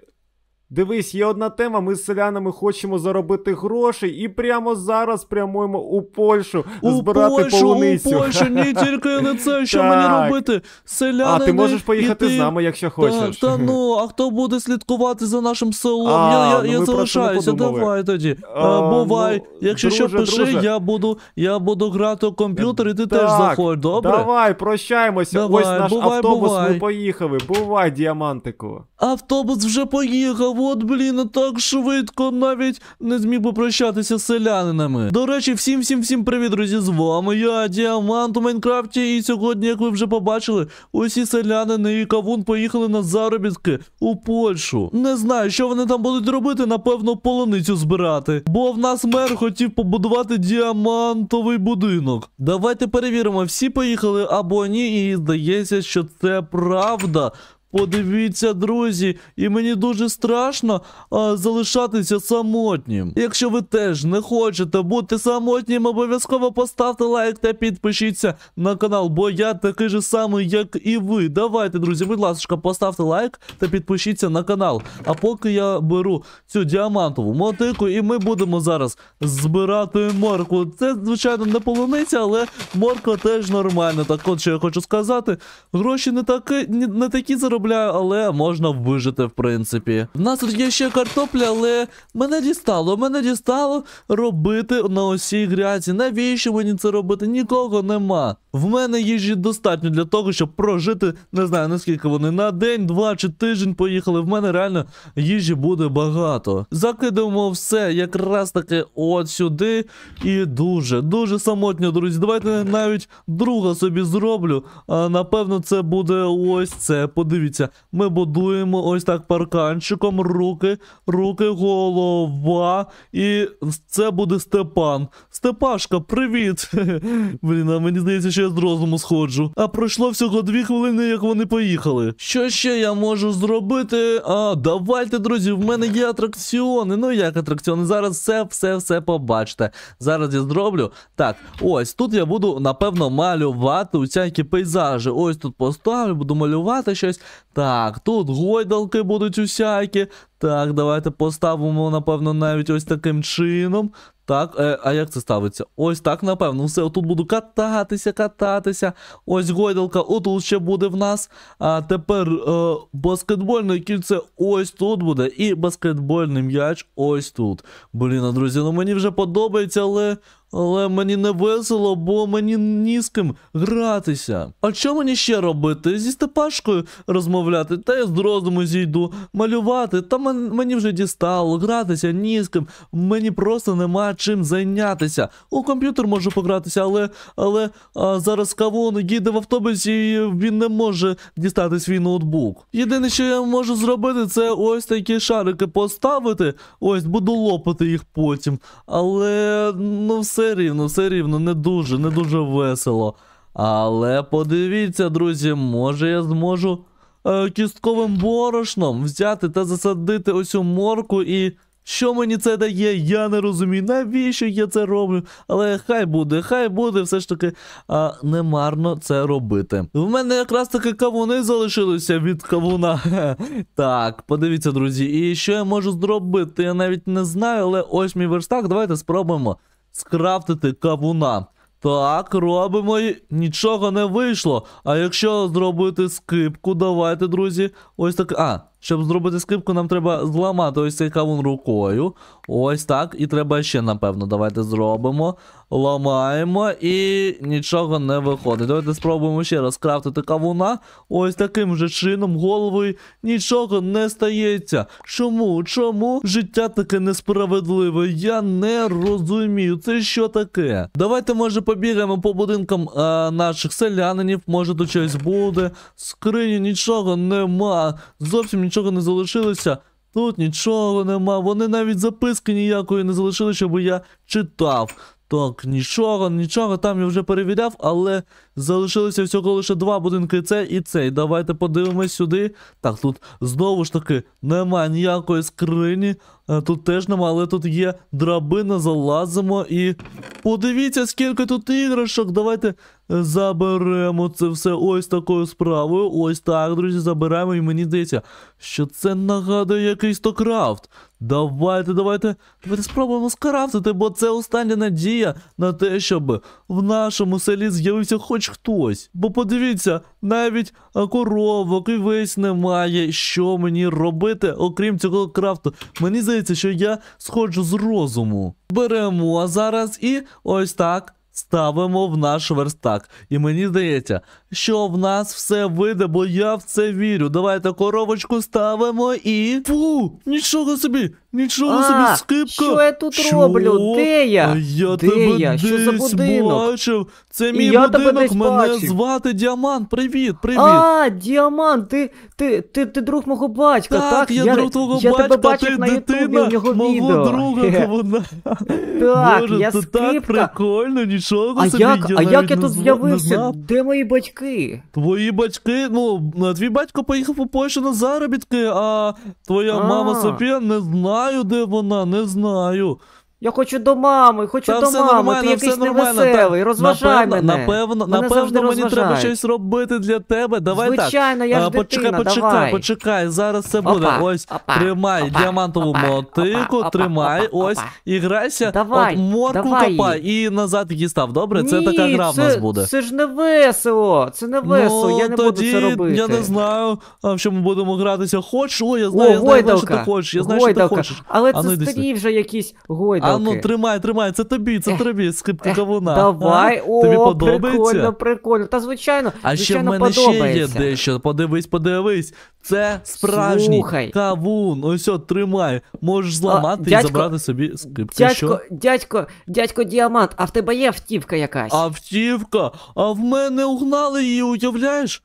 Дивись, є одна тема. Ми з селянами хочемо заробити гроші і прямо зараз прямуємо у Польщу у збирати Польщу, полуницю. У Польщу, не тільки не це, що так. мені робити. Селяни. А ти можеш поїхати іти. з нами, якщо хочеш. Та, та ну, а хто
буде слідкувати за нашим селом? А, я ну, я, залишаюся. Давай тоді. А, Бувай, ну, якщо друже, що пиши, друже. я буду я буду грати у комп'ютер, і ти так. теж заходь. Добре. Давай, прощаємося. Давай, Ось наш бувай, автобус. Бувай. Ми
поїхали. Бувай, діамантику.
Автобус вже поїхав от, блін, так швидко навіть не зміг би прощатися з селянинами. До речі, всім всім всім привіт, друзі! З вами я, Діамант у Майнкрафті. І сьогодні, як ви вже побачили, усі селянини і Кавун поїхали на заробітки у Польщу. Не знаю, що вони там будуть робити, напевно, полоницю збирати. Бо в нас мер хотів побудувати діамантовий будинок. Давайте перевіримо, всі поїхали або ні, і здається, що це правда. Подивіться, друзі, і мені дуже страшно а, залишатися самотнім. Якщо ви теж не хочете бути самотнім, обов'язково поставте лайк та підпишіться на канал, бо я такий же самий, як і ви. Давайте, друзі, будь ласка, поставте лайк та підпишіться на канал. А поки я беру цю діамантову мотику, і ми будемо зараз збирати морку. Це, звичайно, не полуниця, але морка теж нормальна. Так от що я хочу сказати, гроші не такі, не такі заробляють картопля, але можна вижити, в принципі. В нас тут є ще картопля, але мене дістало. Мене дістало робити на осій грязі. Навіщо мені це робити? Нікого нема. В мене їжі достатньо для того, щоб прожити. Не знаю наскільки вони на день, два чи тиждень поїхали. В мене реально їжі буде багато. Закидаємо все якраз таки от сюди. І дуже, дуже самотньо, друзі. Давайте навіть друга собі зроблю. А напевно, це буде ось це. Подивіться дивіться, ми будуємо ось так парканчиком, руки, руки, голова. І це буде Степан. Степашка, привіт! Блін, а мені здається, що я з розуму сходжу. А пройшло всього дві хвилини, як вони поїхали. Що ще я можу зробити? А, давайте, друзі, в мене є атракціони. Ну як атракціони? Зараз все-все-все побачите. Зараз я зроблю. Так, ось тут я буду, напевно, малювати усякі пейзажі. Ось тут поставлю, буду малювати щось. Так, тут гойдалки будуть усякі. Так, давайте поставимо, напевно, навіть ось таким чином. Так, е, а як це ставиться? Ось так, напевно, все. Отут буду кататися, кататися. Ось гойдалка, отут ще буде в нас. А тепер е, баскетбольне кільце ось тут буде. І баскетбольний м'яч ось тут. Блін, а друзі, ну мені вже подобається, але але мені не весело, бо мені ні з ким гратися. А що мені ще робити? Зі Степашкою розмовляти, та я з розуму зійду, малювати, та мені вже дістало, гратися ні з ким. Мені просто нема чим зайнятися. У комп'ютер можу погратися, але але а зараз кавун їде в автобусі, і він не може дістати свій ноутбук. Єдине, що я можу зробити, це ось такі шарики поставити. Ось буду лопати їх потім. Але ну все рівно, все рівно, не дуже, не дуже весело. Але подивіться, друзі, може я зможу е, кістковим борошном взяти та засадити ось у морку і. Що мені це дає, я не розумію, навіщо я це роблю. Але хай буде, хай буде, все ж таки а, немарно це робити. В мене якраз таки кавуни залишилися від кавуна. так, подивіться, друзі, і що я можу зробити? Я навіть не знаю, але ось мій верстак. Давайте спробуємо скрафтити кавуна. Так, робимо і нічого не вийшло. А якщо зробити скипку, давайте, друзі, ось так. А, щоб зробити скрипку, нам треба зламати ось цей кавун рукою. Ось так. І треба ще, напевно. Давайте зробимо. Ламаємо і нічого не виходить. Давайте спробуємо ще раз крафтити кавуна. Ось таким же чином, головою нічого не стається. Чому? Чому життя таке несправедливе? Я не розумію. Це що таке? Давайте, може, побігаємо по будинкам а, е, наших селянинів. Може, тут щось буде. Скрині нічого нема. Зовсім нічого не залишилося. Тут нічого нема. Вони навіть записки ніякої не залишили, щоб я читав. Так, нічого, нічого, там я вже перевіряв, але залишилося всього лише два будинки. Це і цей. Давайте подивимось сюди. Так, тут знову ж таки немає ніякої скрині. Е, тут теж нема, але тут є драбина, залазимо і. Подивіться, скільки тут іграшок. Давайте Заберемо це все ось такою справою. Ось так, друзі, заберемо, і мені здається, що це нагадує якийсь то крафт. Давайте, давайте, давайте спробуємо скрафтити, бо це остання надія на те, щоб в нашому селі з'явився хоч хтось. Бо подивіться, навіть коровок і весь немає, що мені робити, окрім цього крафту. Мені здається, що я сходжу з розуму. Беремо а зараз і ось так ставимо в наш верстак. І мені здається, що в нас все вийде, бо я в це вірю. Давайте коробочку ставимо і. Фу! Нічого собі! Нічого собі скипка! Що я тут Що? роблю? Де я? А е, Я Де тебе я? Що за будинок?
бачив. Це мій я будинок, мене бачив. звати Діамант. Привіт, привіт. А, Діамант, ти, ти, ти, ти друг мого батька, так? я, друг твого я батька, тебе ти на дитина мого друга, Хе. вона. Так,
Боже, я то так прикольно, нічого А собі. як, а як я тут з'явився? Де мої батьки? батьки? Твої батьки, ну, е, твій батько поїхав у Польщу на заробітки, а
твоя А. мама Софія не знаю, де вона, не знаю. Я хочу до мами, хочу Та до все мами. Нормально, ти якийсь все невеселий, розважай напевно, мене. Напевно, мене напевно, мені треба щось
робити для тебе. Давай Звичайно, так. я ж а, Почекай, дитина, почекай, давай. почекай. Зараз це опа, буде. Ось опа, тримай опа, діамантову мотику, тримай, ось і грайся, давай, от морку давай. копай і назад її став. Добре, Ні, це така гра це, в нас буде.
Це ж не весело, це не ну, весело. Ну, я не тоді, буду це робити.
Я не знаю, в чому будемо гратися. Хоч, о, я знаю, я знаю, що ти хочеш. Я знаю, що ти хочеш. Але ну, це
старі вже якісь гойдалки. А ну тримай, тримай, це тобі, це тобі, скрипка кавуна. Давай, о, тобі подобається? прикольно, прикольно. Та звичайно, а звичайно, ще в мене подобається. ще є
дещо. Подивись, подивись. Це справжній Слухай. кавун. Ось от, тримай.
Можеш зламати і дядько- забрати
собі скрипку. Що? Дядько,
дядько, дядько Діамант, а в тебе є автівка якась? Автівка, а в мене угнали її, уявляєш?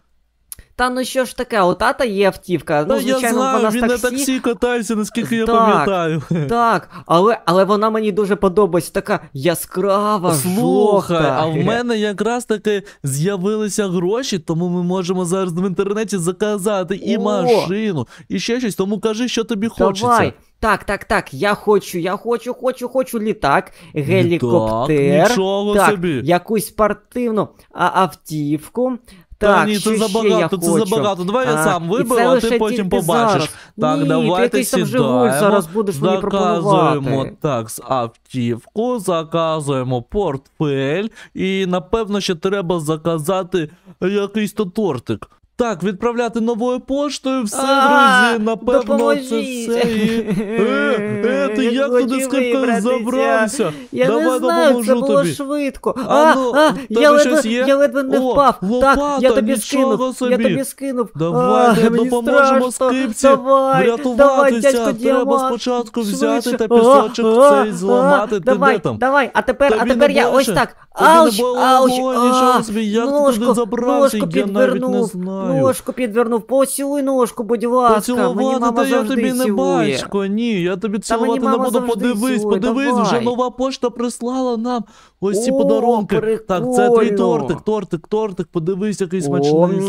Та ну що ж таке, у тата є автівка. Ну, Та ну, звичайно, знаю, вона він таксі. на таксі катається, наскільки я так, пам'ятаю. Так, але але вона мені дуже подобається, така яскрава. Слухай, жовта. а в мене
якраз таки з'явилися
гроші, тому ми можемо зараз в інтернеті заказати і О! машину, і ще щось. Тому кажи, що тобі Давай. хочеться. Так, так, так, я хочу, я хочу, хочу, хочу літак, гелікоптер, Літак, нічого так, собі. якусь спортивну автівку.
Так, ні, це ще забагато, я це хочу. забагато. Давай я сам виберу, а ти потім побачиш. Так, Ні, ти давайте якийсь там Жигуль сідаємо. зараз будеш мені Заказуємо пропонувати. так з автівку, заказуємо портфель, і напевно ще треба заказати якийсь то тортик. Так, відправляти новою поштою, все, друзі, напевно, це все.
Е, е, ти як туди скрипка забрався? Я не знаю, це було швидко. А, а, ну, я ледве, не впав. лопата, так, я тобі скинув. Я тобі скинув. Давай допоможемо страшно. скрипці Давай, врятуватися. Треба спочатку взяти та пісочок цей зламати. давай, Давай, а тепер, а Тобі не тепер я ось боляче? так. Тобі не Ауч, боліло, ауч, нічого а, собі, як ти туди ножку, забрався, ножку я навіть не підвернув, знаю ножку підвернув, поцілуй ножку, будь ласка. Поцілувати, мені мама та я завжди тобі не цілує. батько,
ні, я тобі цілувати не буду. Подивись, цілує, подивись, давай. вже нова пошта прислала нам ось ці О, подарунки. Так, це твій тортик, тортик, тортик, подивись, який смачненький.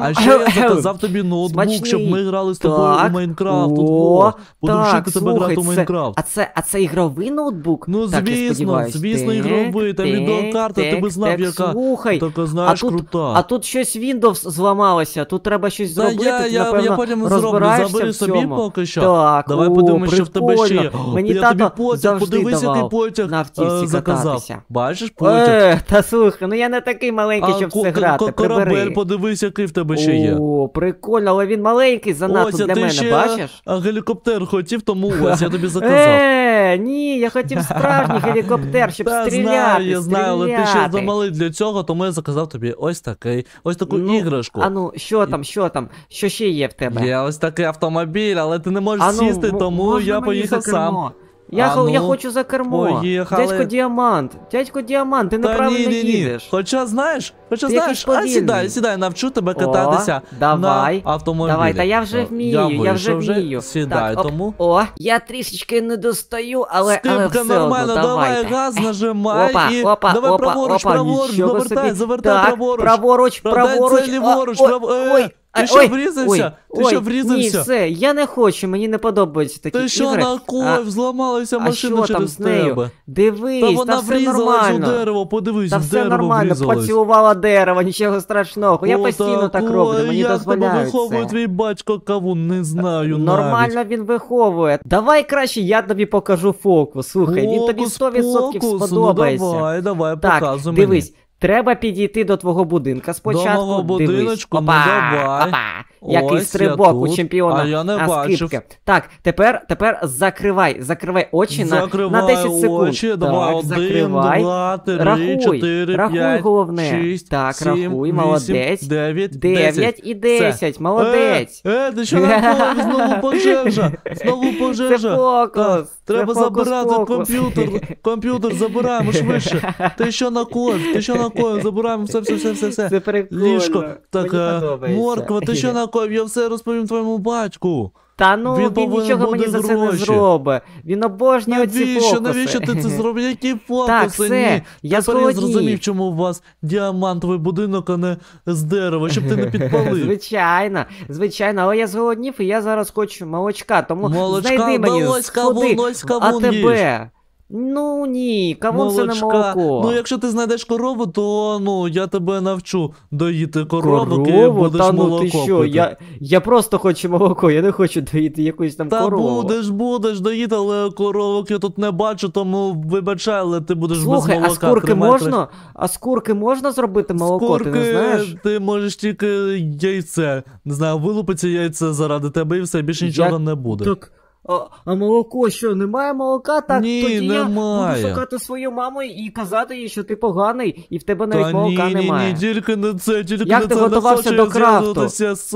А ще я заказав тобі ноутбук, Смачний. щоб ми грали з тобою Так. у Майнкрафт. О, О, тебе грати у Майнкрафт. А це, а це ігровий ноутбук? Ну, звісно, сподіваюсь. звісно, ігровий, там відеокарта, ти би знав, яка. Слухай, Така, знаєш, а тут, крута. а тут щось Windows колесо тут треба щось Та зробити. я- ти, напевно, я потім зроблю, забери собі поки що. Так, Давай о, подивимось, що в тебе ще є. Мені Я тобі потяг, завжди подивись, який давав потяг на е, автівці е, заказав. кататися. Бачиш е, потяг? Е, та слухай, ну я не такий маленький, щоб все ко- грати. ко- корабель,
подивись, який в тебе ще є. О, прикольно,
але він маленький занадто Ось, для ти мене, ще бачиш?
а, гелікоптер хотів, тому ось я тобі заказав. Е,
Е, ні, я хотів справжній гелікоптер, щоб Та, стріляти. знаю, я знаю, але ти ще замалий для цього, тому я заказав тобі ось такий, ось таку Ну, іграшку. А ну, що там, що там, що ще є в тебе? Є ось такий автомобіль, але ти не можеш ну, сісти, тому я поїхав сам. кермо?
Я а ну, я хочу за кермо. Поїхали. Дядько
діамант. Дядько діамант, ти неправильно ні, ні, їдеш. Хоча знаєш, хоча ти знаєш, а сідай, сідай, навчу тебе кататися. О, давай. на автомобілі. Давай, та я вже вмію, я, вийшов, я вже вмію. Сідай, так, тому. О, о, я трішечки не достаю, але. але все нормально, давай газ нажимай. Опа, і опа, давай опа, праворуч, опа, праворуч, завертай, завертай праворуч. Праворуч, праворуч. Ліворуч, Ой, е. Ти що врізався? Ти що врізався? Ні, все, я не хочу, мені не подобається такі ігри. що на кой взламалася машина через тебе? Дивись, та вона врізалась у дерево, подивись, Та все нормально, поцілувала дерево, нічого страшного. Я постійно так роблю, мені дозволяють. Як виховує твій
батько кавун, не знаю.
Нормально він виховує. Давай краще, я тобі покажу фокус. Слухай, він тобі 100% ну сподобається. Давай, давай, показуй мені. Дивись, Треба підійти до твого будинка спочатку. До мого будиночку, Опа, ну давай. опа. Ось Який стрибок я у чемпіона. А я не а, бачив. Так, тепер тепер закривай, закривай очі на на 10 секунд. Очі, два, так, один, закривай. Два, три, рахуй, чотири, рахуй п'ять, головне. Шість, так, сім, рахуй,
молодець. 9, 9 і 10, Це. Е, молодець. Е, е, ти що находиш? Знову пожежа. Знову пожежа. Це фокус.
Так, треба Це фокус, забирати фокус. комп'ютер.
Комп'ютер забираємо швидше. Ти що на Ти що на накоїв, забираємо все, все, все, все, все. Це
прикольно. Ліжко. Так, Мені морква, ти що на накоїв? Я все розповім твоєму батьку. Та ну Він він, нічого мені за це не зробить. Він обожнює ці Навіщо, фокуси. навіщо ти це зробив? Які фокуси? Так, все, Ні. я Тепер я зголоднів. зрозумів,
чому у вас діамантовий будинок, а не з дерева, щоб ти не підпалив.
Звичайно, звичайно, але я зголоднів і я зараз хочу молочка, тому Молочка, знайди мені молоська, сходи, волоська, а вон тебе. Ну
ні, камон це не молоко. Ну якщо ти знайдеш корову, то ну я тебе навчу
доїти корову, ти будеш Та, ну, молоко. Ти що? Пити. Я я просто хочу молоко, я не хочу доїти якусь там Та корову. Та будеш, будеш доїти, але коровок я тут не бачу, тому вибачай, але ти будеш Слухай, без молока. А з можна? А з курки можна зробити молоко? Скурки, ти не знаєш?
Ти можеш тільки яйце. Не знаю, вилупиться яйце заради тебе і все, більше нічого я... не буде. Так.
А, а молоко що, немає молока, так ні, тоді немає. я буду шукати свою маму і казати їй, що ти поганий, і в тебе навіть Та молока ні, немає. Ні, ні,
тільки не це, тільки Як на ти це готувався насочу, до крафту?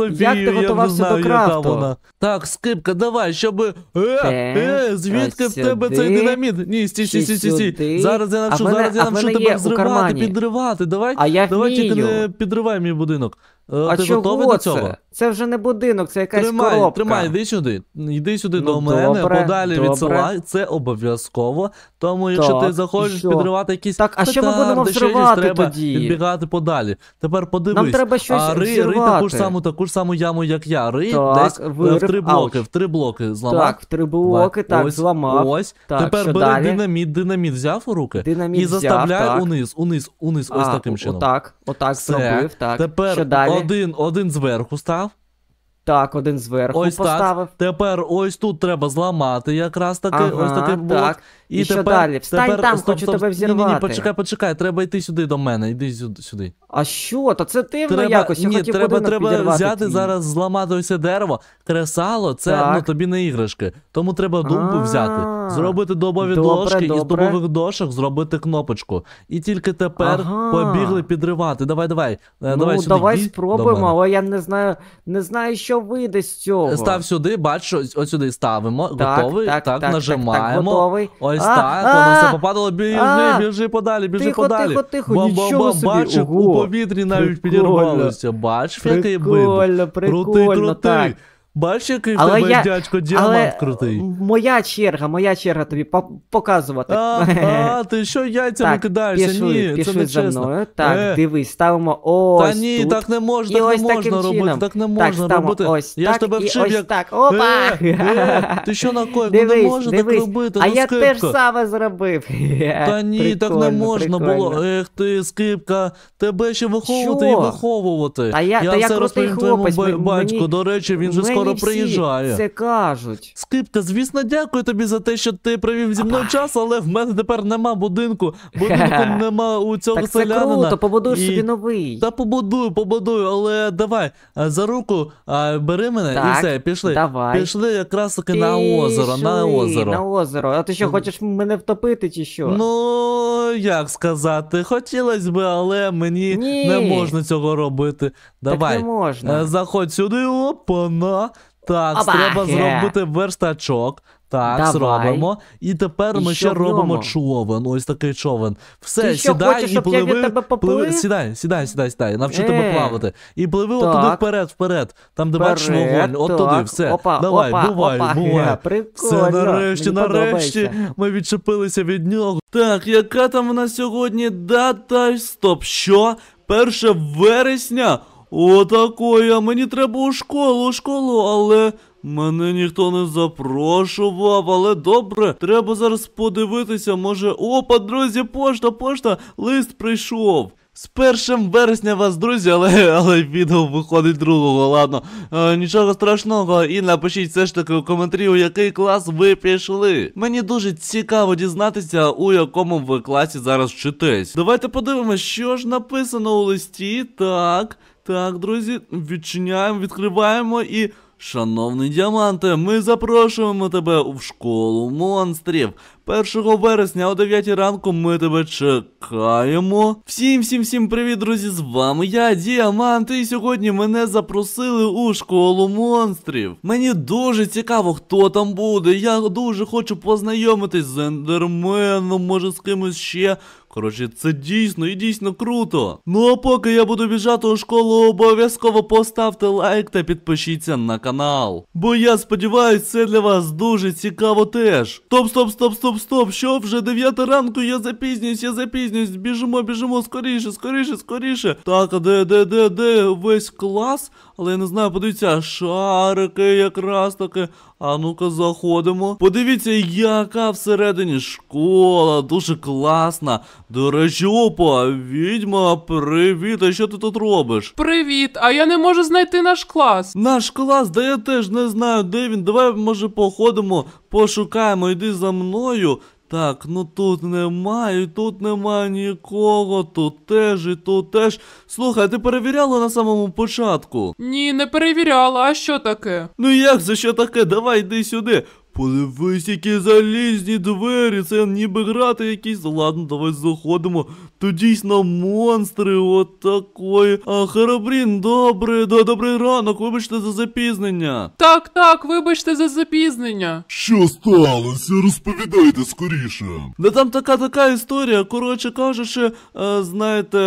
Я Як ти готувався я не знаю, до яка крафту? вона. Так, скипка, давай, щоб. Е, е, е, звідки в тебе цей сюди, динаміт? Ні, сті стій, стій, стій, стій. Зараз я А навчу, мене- зараз я а навчу тебе у взривати,
підривати. Давай, А я давай тільки не
підривай мій будинок. Е, а ти чого готовий до цього?
Це вже не будинок, це якась тримай, коробка. Тримай, йди
сюди. Йди сюди ну, до мене, добре, подалі добре. від Це обов'язково. Тому, якщо так, ти захочеш що? підривати якісь Так, а що ми будемо взривати треба тоді? Відбігати подалі. Тепер подивись, Нам треба щось а рий ри таку ж саму таку ж саму яму, як я. Рий так, десь вироб... Е, в три блоки, в три блоки зламав. Так, в три блоки, так, ось, зламав. Ось. Так, Тепер бери далі? динаміт, динаміт взяв у руки динаміт і заставляй униз, униз, униз, ось таким чином. Отак, отак зробив, так. Тепер один один зверху став. Так, один зверху ось поставив. Так. Тепер ось тут треба зламати якраз таки. Ага, ось такий блок. Так. І, і що тепер, далі? Встань тепер, там, стоп, хочу стоп, тебе взірвати. Ні, ні, почекай, почекай, треба йти сюди до мене. Йди сюди. А що? Та це
дивно треба, якось. Я ні, хотів треба треба взяти твій.
зараз, зламати ось дерево. Кресало, це ну тобі не іграшки. Тому треба думку взяти, зробити добові дошки і з дубових дошок зробити кнопочку. І тільки тепер побігли підривати. Давай, давай. Е, ну, давай сюди. давай спробуємо,
але я не знаю, не знаю, що вийде з цього. Став сюди,
бачу, ось сюди ставимо, готовий, так, нажимаємо. Готовий. Ось так, воно все попадало, біжи, біжи подалі, біжи подалі. Тихо, тихо, Ба у повітрі навіть підірвалося. Бачиш, який бит. Прикольно, прикольно, Крутий, крутий.
Бачиш, який але в тебе я... дядько діамант але... крутий. Моя черга, моя черга тобі по- показувати. А, а, ти що яйця так, кидаєшся? Пішли, ні, пішли це не за мною. Так, е. дивись, ставимо ось. Та ні, тут. так не можна, І так ось не можна таким робити. чином. Так не можна ставимо робити. ось я ж так тебе вчив, як. так. Е, Опа! Е, е, ти що на коїв? Ну не Дивись, так робити. А ну, я теж саме зробив.
Та ні, так не можна прикольно. було. Ех ти, скипка, тебе ще виховувати і виховувати. я- це розповім твоєму батьку. До речі, він же скоро скоро всі приїжджає. Це кажуть. Скрипка, звісно, дякую тобі за те, що ти провів зі мною час, але в мене тепер нема будинку. Будинку нема у цього так селянина. Так це круто, побудуєш і... собі
новий. Та побудую,
побудую, але давай за руку бери мене так, і все, пішли. Давай. Пішли якраз таки на озеро. На озеро. На озеро.
А ти що, хочеш мене втопити чи що?
Ну, як сказати, хотілося би, але мені Ні. не можна цього робити. Давай. Так не можна. Е, заходь сюди, опана. Так, Опа! треба Хе. зробити верстачок. Так, Давай. зробимо. І тепер І ми ще робимо ньому? човен. Ось такий човен. Все, Ти що, сідай хочеш, і щоб я від пливи. тебе пливи. Сідай, сідай, сідай, сідай. Навчу Е. тебе плавати. І пливи отуди вперед, вперед. Там, де бачиш вогонь. От туди, все. Опа, Давай, опа, бувай, опа. бувай. Е, все, нарешті, Мені нарешті подобається. ми відчепилися від нього. Так, яка там у нас сьогодні дата? Стоп, що? Перше вересня? Отакої, а мені треба у школу, школу, але мене ніхто не запрошував. Але добре, треба зараз подивитися. Може. Опа, друзі, пошта, пошта, лист прийшов. З першим вересня вас, друзі, але але відео виходить другого, ладно. Е, нічого страшного, і напишіть все ж таки у коментарі, у який клас ви пішли. Мені дуже цікаво дізнатися, у якому ви класі зараз вчитесь. Давайте подивимося, що ж написано у листі. Так. Так, друзі, відчиняємо, відкриваємо і. Шановний діаманте, ми запрошуємо тебе в школу монстрів. 1 вересня о 9 ранку ми тебе чекаємо. Всім, всім, всім привіт, друзі! З вами я, Діамант, і сьогодні мене запросили у школу монстрів. Мені дуже цікаво, хто там буде. Я дуже хочу познайомитись з ендерменом, може з кимось ще. Коротше, це дійсно і дійсно круто. Ну а поки я буду біжати у школу, обов'язково поставте лайк та підпишіться на канал. Бо я сподіваюся, це для вас дуже цікаво теж. Стоп, стоп, стоп, стоп, стоп. Що вже 9 ранку я запізнююсь, я запізнююсь. Біжимо, біжимо скоріше, скоріше, скоріше. Так, а де, де, де, де весь клас? але я не знаю, подивіться, шарики якраз таки. А ну-ка, заходимо. Подивіться, яка всередині школа, дуже класна. До речі, опа, відьма, привіт, а що ти тут робиш?
Привіт, а я не можу знайти наш клас. Наш клас, да я теж не знаю, де він.
Давай, може, походимо, пошукаємо, йди за мною. Так, ну тут немає, тут немає нікого, тут теж, і тут теж. Слухай, ти перевіряла на самому початку?
Ні, не перевіряла, а що таке?
Ну як за що таке? Давай йди сюди. Подивись, які залізні двері, це ніби грати якісь. Ладно, давай заходимо. То дійсно монстри от А Херобрін, добре, да, добрий ранок, вибачте за запізнення. Так,
так, вибачте за запізнення. Що сталося? Розповідайте скоріше. Да там така така
історія. Коротше кажучи, е, знаєте,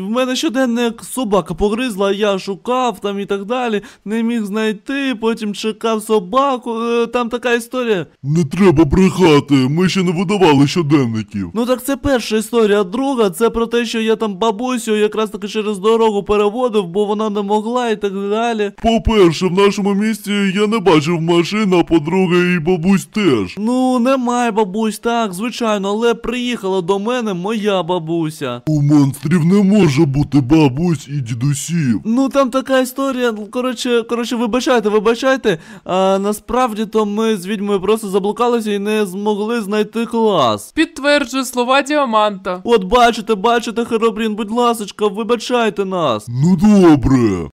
в мене щоденне собака погризла, я шукав там і так далі. Не міг знайти, потім чекав собаку. Е, там така історія історія. Не
треба брехати. Ми ще не видавали щоденників.
Ну так це перша історія. Друга це про те, що я там бабусю якраз таки через дорогу
переводив, бо вона не могла і так далі. По-перше, в нашому місті я не бачив машин, а по-друге, і бабусь теж. Ну, немає бабусь, так, звичайно, але
приїхала до мене моя бабуся.
У монстрів не може бути бабусь і дідусів.
Ну там така історія. Коротше, коротше, вибачайте, вибачайте. А насправді то ми з відьмою просто заблукалися і не змогли знайти клас.
Підтверджую слова Діаманта.
От бачите, бачите, Херобрін, будь ласочка, вибачайте нас.
Ну добре.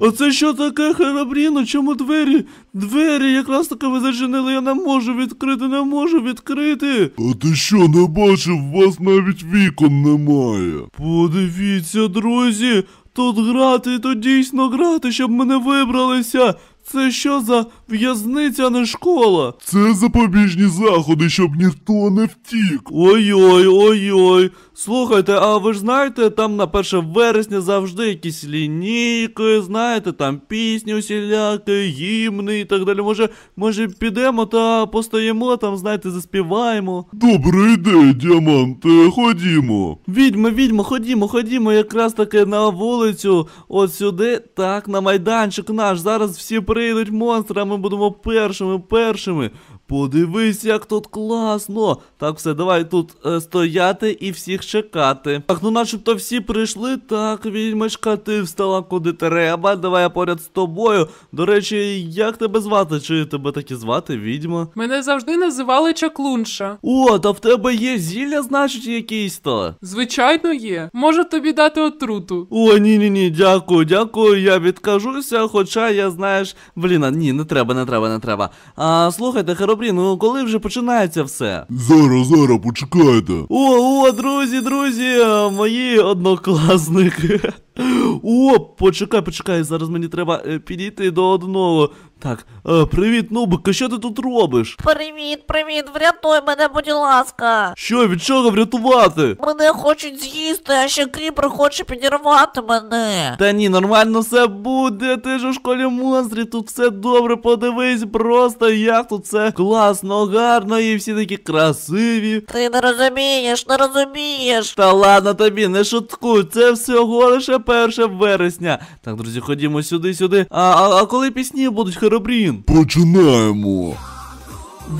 А це що таке, Херобріно? Чому двері? Двері
якраз таки ви зачинили, я не можу відкрити, не можу відкрити. А ти що не бачив? У вас навіть вікон немає. Подивіться, друзі,
тут грати, то дійсно грати, щоб ми не вибралися. Це що за в'язниця, не школа? Це запобіжні
заходи, щоб ніхто не втік.
Ой-ой, ой-ой. Слухайте, а ви ж знаєте, там на 1 вересня завжди якісь лінійки, знаєте, там пісні усіляки, гімни і так далі. Може, може підемо та постоїмо там, знаєте, заспіваємо.
Добрий день, діаманте, ходімо.
Відьма, відьма, ходімо, ходімо, якраз таки на вулицю, от сюди, так, на майданчик наш. Зараз всі прийдуть монстри, а ми будемо першими, першими. Подивись, як тут класно. Так, все, давай тут е, стояти і всіх чекати. Так, ну начебто всі прийшли. Так, відьмачка, ти встала куди треба. Давай я поряд з тобою. До речі, як тебе звати? Чи тебе так і звати, відьма?
Мене завжди називали чаклунша.
О, та в тебе є зілля, значить, якісь то.
Звичайно, є. Можу тобі дати отруту. О, ні,
ні, ні, дякую, дякую. Я відкажуся, хоча я знаєш, блін, ні, не треба, не треба, не треба. А слухайте, херо добрі, ну коли вже починається все?
Зараз, зараз, почекайте.
О, о, друзі, друзі, мої однокласники. О, почекай, почекай, зараз мені треба е, підійти до одного. Так, е, привіт, Нубик, а що ти тут робиш?
Привіт, привіт, врятуй мене, будь ласка. Що,
від чого врятувати?
Мене хочуть з'їсти, а ще кріпер хоче підірвати мене.
Та ні, нормально все буде. Ти ж у школі монстрів, тут все добре, подивись, просто як тут все класно, гарно і всі такі красиві. Ти не розумієш, не розумієш. Та ладно тобі, не шуткуй, це всього лише Перше вересня. Так, друзі, ходімо сюди, сюди. А, а, а коли пісні будуть хоробрін?
Починаємо.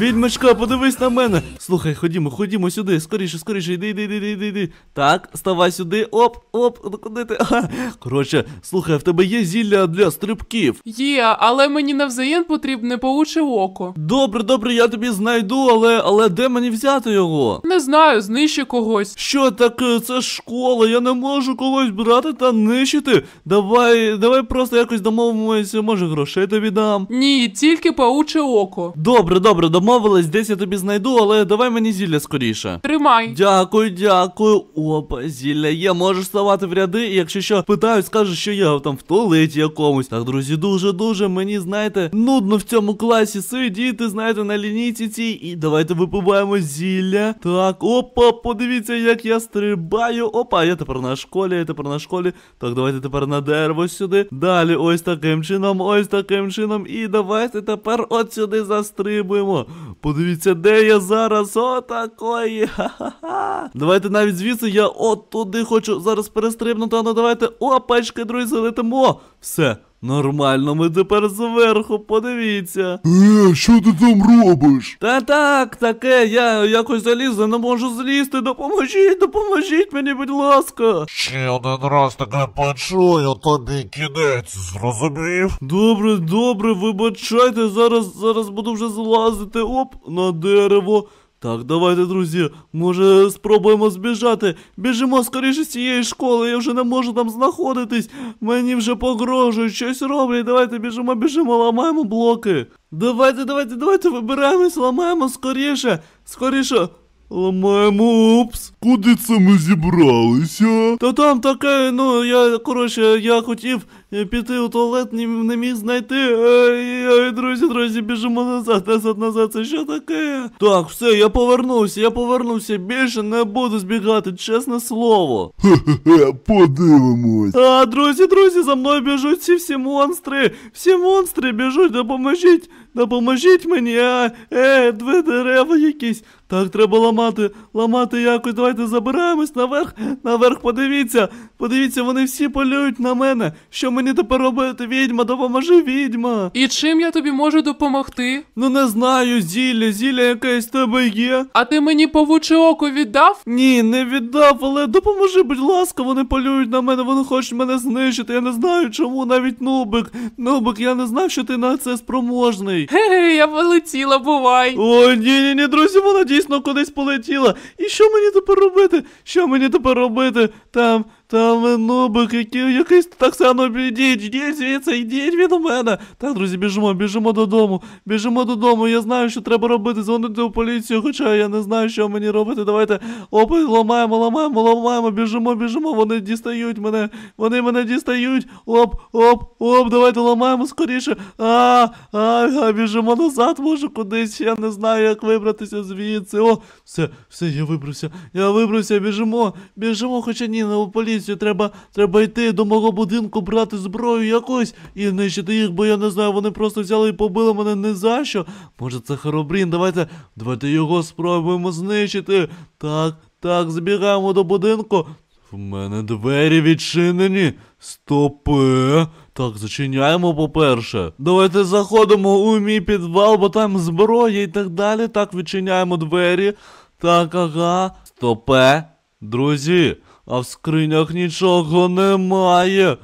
Відьмачка, подивись на мене. Слухай, ходімо, ходімо сюди. Скоріше, скоріше, йди, йди, йди, йди, йди. Так, ставай сюди. Оп, оп, ну куди ти? Ага. Коротше, слухай, в тебе є зілля для стрибків.
Є, але мені навзаєм потрібне пауче око.
Добре, добре, я тобі знайду, але але де мені взяти його? Не знаю, знищи когось. Що таке? Це школа. Я не можу когось брати та нищити. Давай, давай просто якось домовимося, може грошей тобі дам. Ні, тільки пауче око. Добре, добре домовились, десь я тобі знайду, але давай мені зілля скоріше. Тримай. Дякую, дякую. Опа, зілля є. Можеш ставати в ряди, і якщо що питаю, скажеш, що я там в туалеті якомусь. Так, друзі, дуже-дуже мені, знаєте, нудно в цьому класі сидіти, знаєте, на лінійці цій. І давайте випиваємо зілля. Так, опа, подивіться, як я стрибаю. Опа, я тепер на школі, я тепер на школі. Так, давайте тепер на дерево сюди. Далі, ось таким чином, ось таким чином. І давайте тепер от сюди застрибуємо подивіться, де я зараз. О, такої. Ха-ха-ха. Давайте навіть звідси я от туди хочу зараз перестрибнути. Ну давайте. Опачки, друзі, летимо. Все. Нормально, ми тепер зверху, подивіться.
Е, що ти там робиш?
Та так, таке, я якось заліз, не можу злізти. Допоможіть, допоможіть мені, будь ласка. Ще один раз таке почую, тобі кінець, зрозумів? Добре, добре, вибачайте, зараз, зараз буду вже злазити. Оп, на дерево. Так, давайте, друзі, може спробуємо збіжати. Біжимо скоріше з цієї школи, я вже не можу там знаходитись. Мені вже погрожують, щось роблять. Давайте біжимо, біжимо, ламаємо блоки. Давайте, давайте, давайте вибираємось, ламаємо скоріше, скоріше. Ламаємо упс. Куди це ми зібралися? Та там таке, ну я коротше, я хотів е, піти у туалет, не, не міг знайти. Ай, е, ай, е, друзі, друзі, біжимо назад, назад, назад. Це що таке? Так, все, я повернувся, я повернувся. Більше не буду збігати, чесне слово.
Хе-хе-хе, подивимось.
А, друзі, друзі, за мною біжуть всі всі монстри. Всі монстри біжуть, допоможіть, допоможіть мені, а е, дві дерева якісь. Так, треба ламати, ламати якось. Давайте забираємось наверх, наверх, подивіться. Подивіться, вони всі полюють на мене. Що мені тепер робити? Відьма, допоможи, відьма.
І чим я тобі можу
допомогти? Ну не знаю, зілля, зілля якесь тебе є. А ти мені павуче око віддав? Ні, не віддав, але допоможи, будь ласка, вони полюють на мене, вони хочуть мене знищити. Я не знаю, чому навіть нубик. Нубик, я не знав, що ти на це спроможний.
Хе-хе, я полетіла, бувай.
Ой, ні, ні, ні, друзі, молоді дійсно кудись полетіла. І що мені тепер робити? Що мені тепер робити? Там там нубик, який якийсь так само бідіть. Йдіть звідси, йдіть від мене. Так, друзі, біжимо, біжимо додому. Біжимо додому. Я знаю, що треба робити. Дзвонити у поліцію, хоча я не знаю, що мені робити. Давайте опи, ламаємо, ламаємо, ламаємо, біжимо, біжимо. Вони дістають мене. Вони мене дістають. Оп, оп, оп, давайте ламаємо скоріше. А, а, а біжимо назад, може кудись. Я не знаю, як вибратися звідси. О, все, все, я вибрався. Я вибрався, біжимо, біжимо, хоча ні, не ну, у поліцію поліцію, треба треба йти до мого будинку, брати зброю якусь і нищити їх, бо я не знаю, вони просто взяли і побили мене не за що. Може, це хоробрін, давайте давайте його спробуємо знищити. Так, так, збігаємо до будинку. В мене двері відчинені. Стопи. Так, зачиняємо, по-перше. Давайте заходимо у мій підвал, бо там зброя і так далі. Так, відчиняємо двері. Так, ага. Стопе. Друзі, а в скринях нічого немає.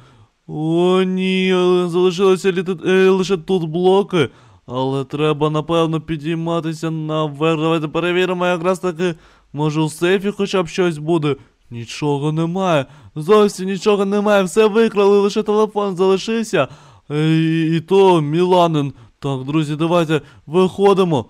О, ні, залишилися літи... е, лише тут блоки. Але треба, напевно, підійматися наверх. Давайте перевіримо, якраз таки. Може у сейфі хоча б щось буде. Нічого немає. Зовсім нічого немає. Все викрали, лише телефон залишився. Е, і, і то, Міланин. Так, друзі, давайте виходимо.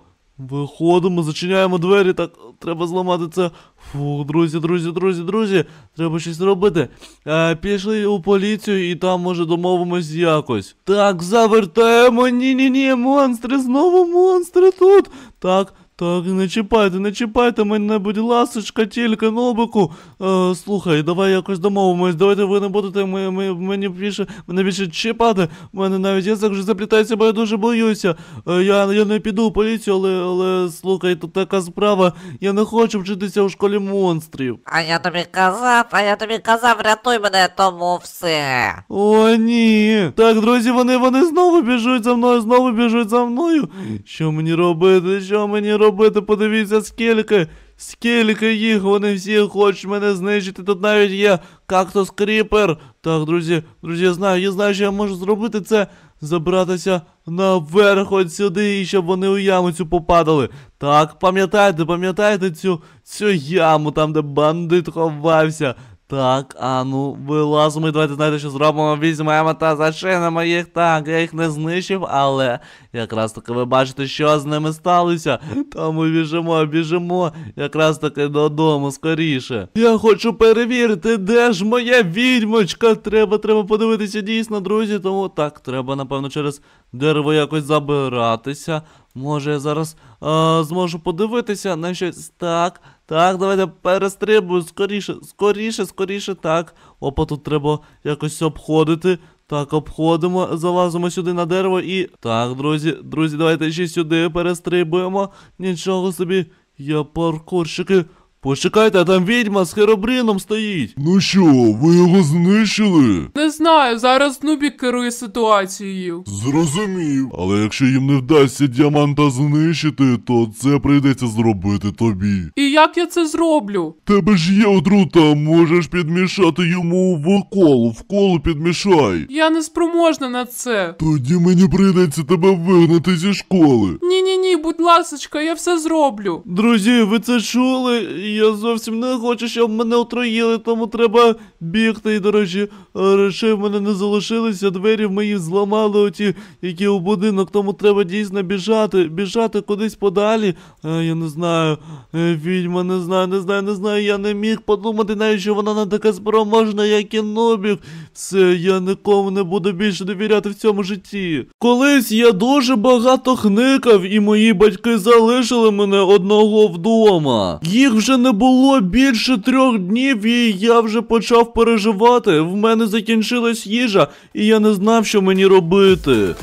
Виходимо, зачиняємо двері. Так, треба зламати це. Фу, друзі, друзі, друзі, друзі. Треба щось робити. Е, Пішли у поліцію і там, може, домовимось якось. Так, завертаємо. Ні-ні-ні, монстри, знову монстри тут. Так, так, не чіпайте, не чіпайте мене, будь ласочка, тільки нобику. Е, слухай, давай якось домовимось. Давайте ви не будете ми, ми, мені більше мене більше чіпати. У мене навіть язик вже заплітається, бо я дуже боюся. Е, я я не піду в поліцію, але але слухай, тут така справа. Я не хочу вчитися у школі
монстрів. А я тобі казав, а я тобі казав, рятуй мене, тому все.
О, ні. Так, друзі, вони вони знову біжуть за мною, знову біжуть за мною. Що мені робити? Що мені робити? робити, подивіться, скільки, скільки їх, вони всі хочуть мене знищити. Тут навіть є кактус кріпер. Так, друзі, друзі, я знаю, я знаю, що я можу зробити це. Забратися наверх от сюди, і щоб вони у яму цю попадали. Так, пам'ятаєте, пам'ятаєте цю цю яму, там де бандит ховався. Так, а ну, вилазимо, давайте знаєте, що зробимо. Візьмемо та зачинимо їх. Так, я їх не знищив, але якраз таки ви бачите, що з ними сталося. Та ми біжимо, біжимо. Якраз таки додому скоріше. Я хочу перевірити, де ж моя відьмочка. Треба, треба подивитися дійсно, друзі. Тому так, треба, напевно, через дерево якось забиратися. Може, я зараз а, зможу подивитися на щось. Так, так, давайте перестрибуємо скоріше, скоріше, скоріше. Так. Опа, тут треба якось обходити. Так, обходимо, залазимо сюди на дерево і. Так, друзі, друзі, давайте ще сюди перестрибуємо. Нічого собі. Я паркурщики.
Почекайте, там відьма з херобрином стоїть. Ну що, ви його знищили?
Не знаю, зараз Нубік керує ситуацією.
Зрозумів. Але якщо їм не вдасться діаманта знищити, то це прийдеться зробити тобі.
І як я це зроблю?
Тебе ж є отрута, можеш підмішати йому в коло, в колу підмішай.
Я не спроможна на це.
Тоді мені прийдеться тебе вигнати зі школи.
Ні, ні, ні, будь ласочка, я все зроблю.
Друзі, ви це чули? Я
зовсім не хочу, щоб мене отруїли, тому треба бігти, і дорожі. Речі в мене не залишилися, двері мої зламали оті, які у будинок, тому треба дійсно біжати, біжати кудись подалі. Е, я не знаю. Е, відьма, не знаю, не знаю, не знаю. Я не міг подумати, навіть що вона не така спроможна, як і Нобік. Все, я нікому не буду більше довіряти в цьому житті. Колись я дуже багато хникав, і мої батьки залишили мене одного вдома. Їх вже не було більше трьох днів, і я вже почав переживати. В мене закінчилась їжа, і я не знав, що мені робити.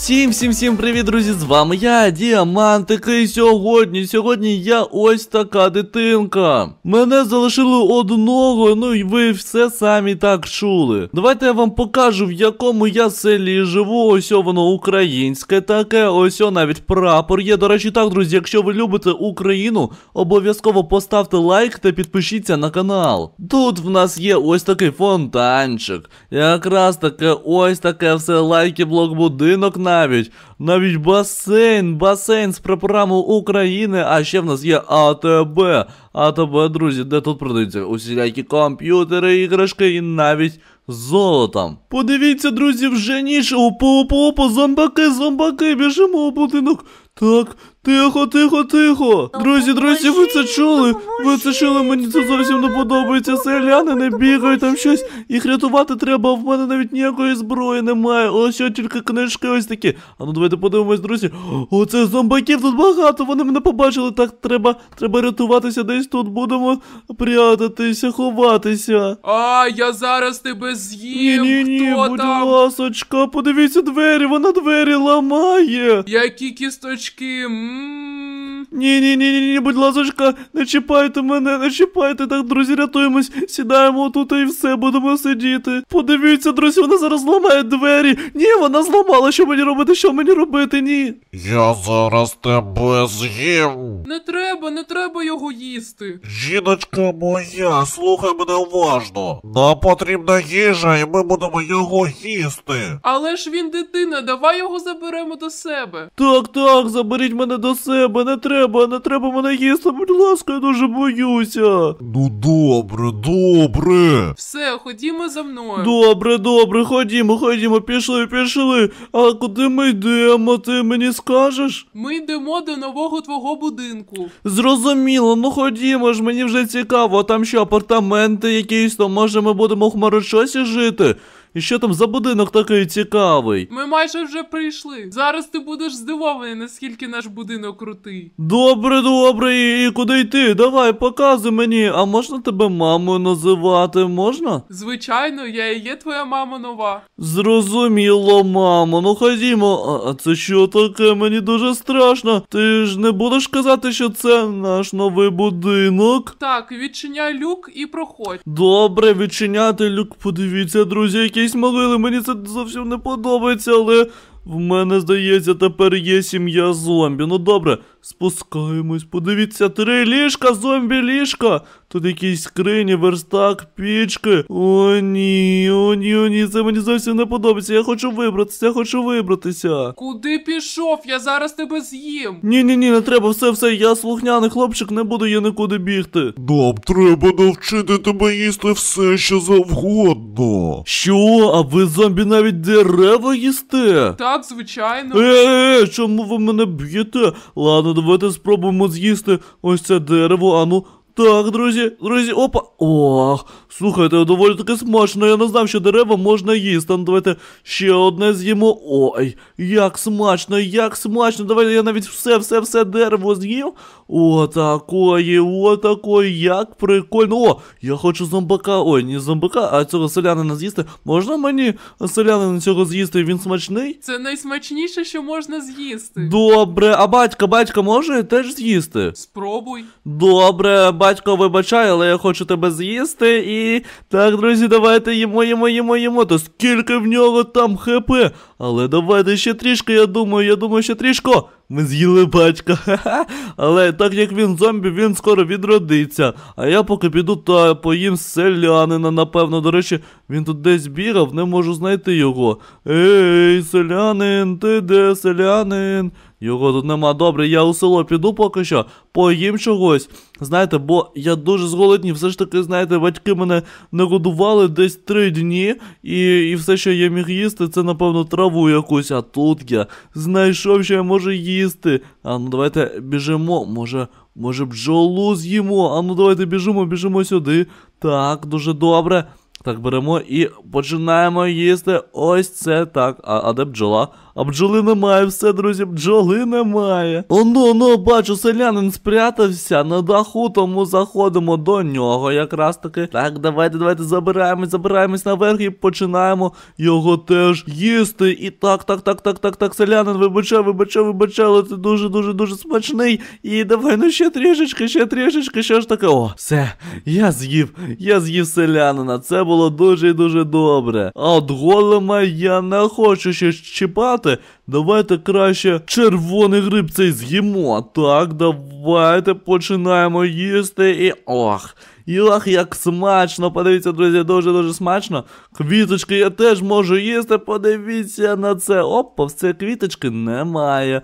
Всім всім всім привіт, друзі! З вами я, Діамантик, і сьогодні. Сьогодні я ось така дитинка. Мене залишили одного, ну і ви все самі так чули. Давайте я вам покажу, в якому я селі живу. Ось воно українське таке, ось о, навіть прапор є. До речі, так, друзі, якщо ви любите Україну, обов'язково поставте лайк та підпишіться на канал. Тут в нас є ось такий фонтанчик. Якраз таке ось таке все лайки, блок, будинок навіть. Навіть басейн, басейн з прапорами України, а ще в нас є АТБ. АТБ, друзі, де тут продаються усілякі комп'ютери, іграшки і навіть. Золотом. Подивіться, друзі, вже ніч. Опа, опа, опа, зомбаки, зомбаки, біжимо у будинок. Так, Тихо, тихо, тихо. Друзі, друзі, ви це чули? Ви це чули? Мені це зовсім не подобається. Селяни не бігають там щось. Їх рятувати треба, а в мене навіть ніякої зброї немає. Ось що тільки книжки ось такі. А ну давайте подивимось, друзі. Оце зомбаків тут багато. Вони мене побачили. Так треба треба рятуватися. Десь тут будемо прятатися, ховатися.
А я зараз тебе з'їм. Ні, ні,
ні, будь там? ласочка, подивіться двері, вона двері ламає.
Які кісточки. Mm.
Ні, ні, ні, ні, ні, будь ласочка, не чіпайте мене, не чіпайте. Так, друзі, рятуємось, сідаємо тут і все, будемо сидіти. Подивіться, друзі, вона зараз зламає двері. Ні, вона зламала. Що мені робити? Що мені робити? Ні.
Я зараз тебе з'їм. Не
треба, не треба його їсти.
Жіночка
моя, слухай мене уважно.
Нам потрібна їжа, і ми будемо його їсти.
Але ж він дитина, давай його заберемо до себе.
Так, так, заберіть мене до себе, не треба треба, не треба мене їсти, будь ласка, я дуже боюся. Ну добре, добре.
Все, ходімо за мною. Добре,
добре, ходімо, ходімо, пішли, пішли. А куди ми йдемо, ти мені скажеш?
Ми йдемо до нового твого будинку.
Зрозуміло, ну ходімо ж, мені вже цікаво, а там що апартаменти якісь, то може ми будемо в хмарочосі жити. І що там за будинок такий цікавий?
Ми майже вже прийшли. Зараз ти будеш здивований, наскільки наш будинок крутий.
Добре, добре, і, і куди йти? Давай, показуй мені. А можна тебе мамою називати? Можна?
Звичайно, я і є твоя мама нова.
Зрозуміло, мамо. Ну ходімо. А, а це що таке? Мені дуже страшно. Ти ж не будеш казати, що це наш новий будинок.
Так, відчиняй люк і проходь.
Добре, відчиняти люк. Подивіться, друзі, які якісь малили, мені це зовсім не подобається, але в мене здається, тепер є сім'я зомбі. Ну добре, Спускаємось, подивіться, три ліжка, зомбі ліжка. Тут якісь скрині, верстак, пічки. О, ні, о, ні, о, ні, це мені зовсім не подобається. Я хочу вибратися, я хочу вибратися.
Куди пішов? Я зараз тебе з'їм.
Ні, ні, ні, не треба, все, все. Я слухняний хлопчик, не буду я нікуди бігти. Нам треба навчити тебе їсти все, що завгодно. Що? А ви зомбі навіть дерева їсте?
Так, звичайно. Е, е,
е, чому ви мене б'єте? Ладно ну давайте спробуємо з'їсти ось це дерево, а ну. Так, друзі, друзі, опа. Ох, слухайте, доволі таки смачно. Я не знав, що дерева можна їсти. Ну, Давайте ще одне з'їмо. Ой, як смачно, як смачно. Давайте я навіть все, все, все дерево з'їв. Отакої, отакої, як прикольно. О, я хочу зомбака. Ой, не зомбака, а цього селянина з'їсти. Можна мені селянина цього з'їсти? Він смачний?
Це найсмачніше, що можна з'їсти.
Добре, а батька, батька може теж з'їсти?
Спробуй.
Добре, батько, вибачай, але я хочу тебе з'їсти. І так, друзі, давайте їмо, їмо, їмо, їмо. То скільки в нього там хп? Але давайте ну ще трішки, я думаю, я думаю, ще трішко. Ми з'їли батька. Але так як він зомбі, він скоро відродиться. А я поки піду та поїм селянина, напевно. До речі, він тут десь бігав, не можу знайти його. Ей, селянин, ти де селянин? Його тут нема добре, я у село піду поки що, поїм чогось. Знаєте, бо я дуже зголоднів. Все ж таки, знаєте, батьки мене нагодували десь три дні, і і все, що я міг їсти, це, напевно, траву якусь, а тут я знайшов, що я можу їсти. А ну давайте біжимо, може. Може, бджолу з'їмо. А ну давайте біжимо, біжимо сюди. Так, дуже добре. Так, беремо і починаємо їсти. Ось це так. А, а де бджола? А бджоли немає, все, друзі, бджоли немає. Ону, ну бачу, селянин спрятався. На даху, тому заходимо до нього якраз таки. Так, давайте, давайте забираємось, забираємось наверх і починаємо його теж їсти. І так, так, так, так, так, так, селянин, вибачай, вибачай, вибачай, але ти дуже-дуже дуже смачний. І давай, ну ще трішечки, ще трішечки, що ж таке. О, все, я з'їв, я з'їв селянина. Це було дуже і дуже добре. А от голема я не хочу ще чіпати їсти. Давайте краще червоний гриб цей з'їмо. Так, давайте починаємо їсти і ох. Йох, як смачно, подивіться, друзі, дуже-дуже смачно. Квіточки я теж можу їсти, подивіться на це. Опа, все квіточки немає.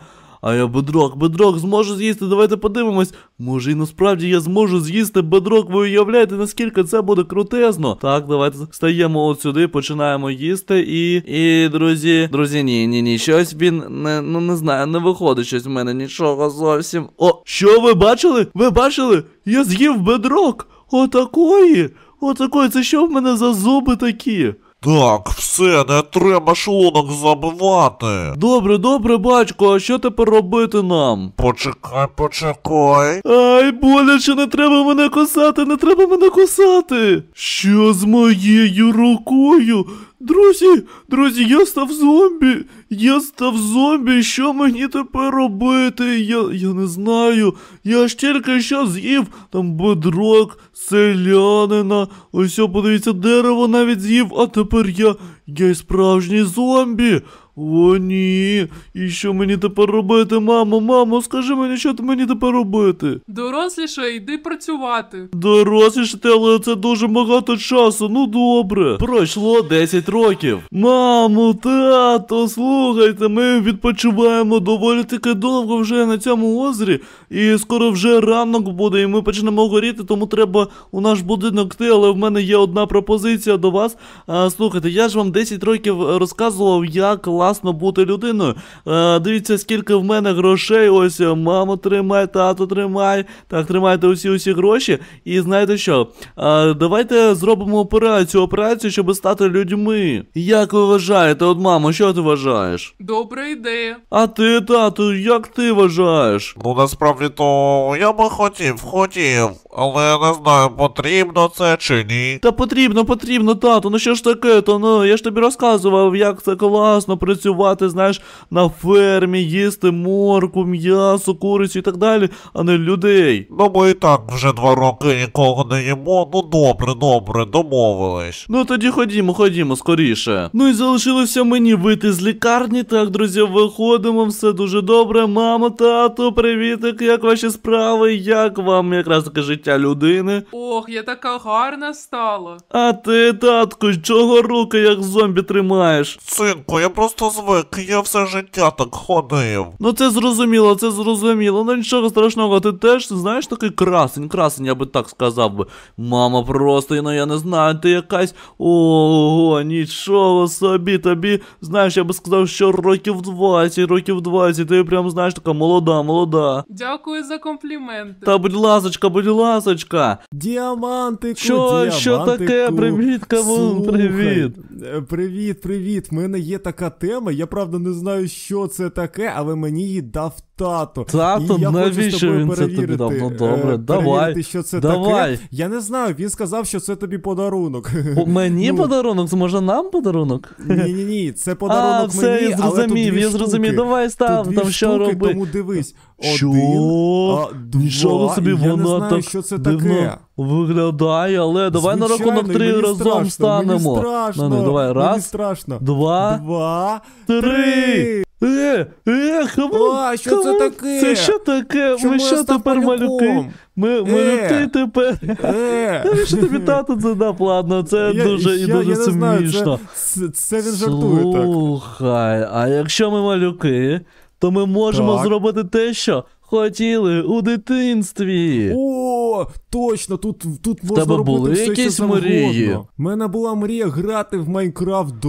А я бедрок, бедрок зможу з'їсти. Давайте подивимось. Може і насправді я зможу з'їсти бедрок. Ви уявляєте, наскільки це буде крутезно. Так, давайте стаємо от сюди, починаємо їсти. І. І, друзі, друзі, ні, ні, ні. Щось він не ну не знаю, не виходить щось в мене нічого зовсім. О, що ви бачили? Ви бачили? Я з'їв бедрок. Отакої. Отакої, це що в мене за зуби такі? Так, все, не треба шлунок забивати. Добре, добре, батько, а що тепер робити нам? Почекай, почекай. Ай, боляче, не треба мене кусати, не треба мене кусати. Що з моєю рукою? Друзі, друзі, я став зомбі. Я став зомбі. Що мені тепер робити? Я я не знаю. Я ж тільки що з'їв там бедрок, селянина. Ось, подивіться, дерево навіть з'їв, а тепер я. Я і справжній зомбі. О, ні. І що мені тепер робити, мамо, мамо, скажи мені, що ти мені тепер робити?
Доросліше, йди працювати.
Доросліше, але це дуже багато часу. Ну добре. Пройшло 10 років. Мамо, тато, слухайте, ми відпочиваємо доволі таки довго вже на цьому озері. І скоро вже ранок буде, і ми почнемо горіти, тому треба у наш будинок ти, але в мене є одна пропозиція до вас. А, Слухайте, я ж вам 10 років розказував, як класно бути людиною. Е, Дивіться, скільки в мене грошей. Ось е, мама тримай, тато тримай. Так, тримайте усі усі гроші. І знаєте що? Е, давайте зробимо операцію, операцію, щоб стати людьми. Як ви вважаєте, от мамо, що ти вважаєш?
Добра ідея.
А ти, тату, як ти вважаєш? Ну насправді то я би хотів, хотів, але я не знаю, потрібно це чи ні. Та потрібно, потрібно, тату. Ну що ж таке, то ну я ж тобі розказував, як це класно при працювати, знаєш, на фермі, їсти морку, м'ясо, курицю і так далі, а не людей. Ну ми і так вже два роки нікого не їмо. Ну добре, добре, домовились. Ну тоді ходімо, ходімо скоріше. Ну і залишилося мені вийти з лікарні. Так, друзі, виходимо, все дуже добре. Мамо, тату, привітик, як ваші справи? Як вам якраз таке життя людини?
Ох, я така гарна стала.
А ти, татку, чого руки як зомбі тримаєш? Синку, я просто просто звик, я все життя
так ходив.
Ну це зрозуміло, це зрозуміло. Ну нічого страшного, ти теж знаєш такий красень, красень, я би так сказав би. Мама, просто, ну я не знаю, ти якась. Ого, нічого собі тобі. Знаєш, я би сказав, що років 20, років 20, ти прям знаєш така молода, молода.
Дякую за компліменти.
Та будь ласочка, будь ласочка.
Діамантику, Що, що таке? Привіт, кому,
Слухай, привіт. Е, привіт, привіт. В мене є така тема теми. Я правда не знаю, що це таке, але мені її дав Тато, Тато, і я навіщо хочу він перевірити, це тобі дав? Ну е, добре, давай. що це давай. таке. Я не знаю, він сказав, що це тобі подарунок. О, мені ну. подарунок, це може нам подарунок? Ні-ні ні, це подарунок. А, все, я зрозумів, але я зрозумів, давай став, тут дві там що робити. Тому дивись. Один, що? А, Нічого собі
я воно не знаю, так що це дивно таке. виглядає, але давай Звичайно, на рахунок три мені разом страшно, станемо. Мені страшно, ну, ну давай, раз, мені
страшно. Два, два три.
Е, е, хамон, А, що це таке? Це що таке? Чому ми що тепер малюки? Ми е. малюки тепер. Е, Та що тобі тато задав, ладно, це Я- дуже і дуже я не знаю, це- це- він жартує так. Слухай, а якщо ми малюки, то ми можемо Так. зробити те, що хотіли у дитинстві.
О, точно, тут тут можна тебе робити були все, якісь що мрії? У мене була мрія грати в Майнкрафт до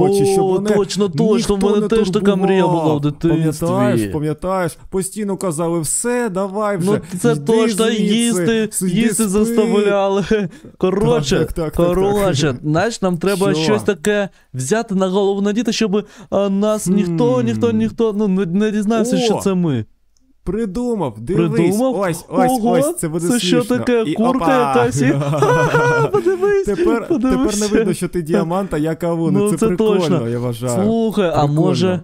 ночі, щоб мене точно, точно, в мене теж така мрія була в дитинстві. Пам'ятаєш, пам'ятаєш, постійно казали, все, давай ну, вже. Ну це точно їсти, їсти заставляли.
Коротше, так, так, так, коротше, знаєш, нам треба що? щось таке взяти на голову надіти, щоб а, е, нас ніхто, ніхто, ніхто ну, не, не дізнався, О! що це ми. Придумав, дивись, Придумав? ось ось Ого, ось. Це буде це смішно. що таке І, курка якась. Подивись. Тепер тепер не
видно, що ти діамант, а я кавун. Ну, ну, це, це прикольно, точно. я вважаю. Слухай, прикольно. а може.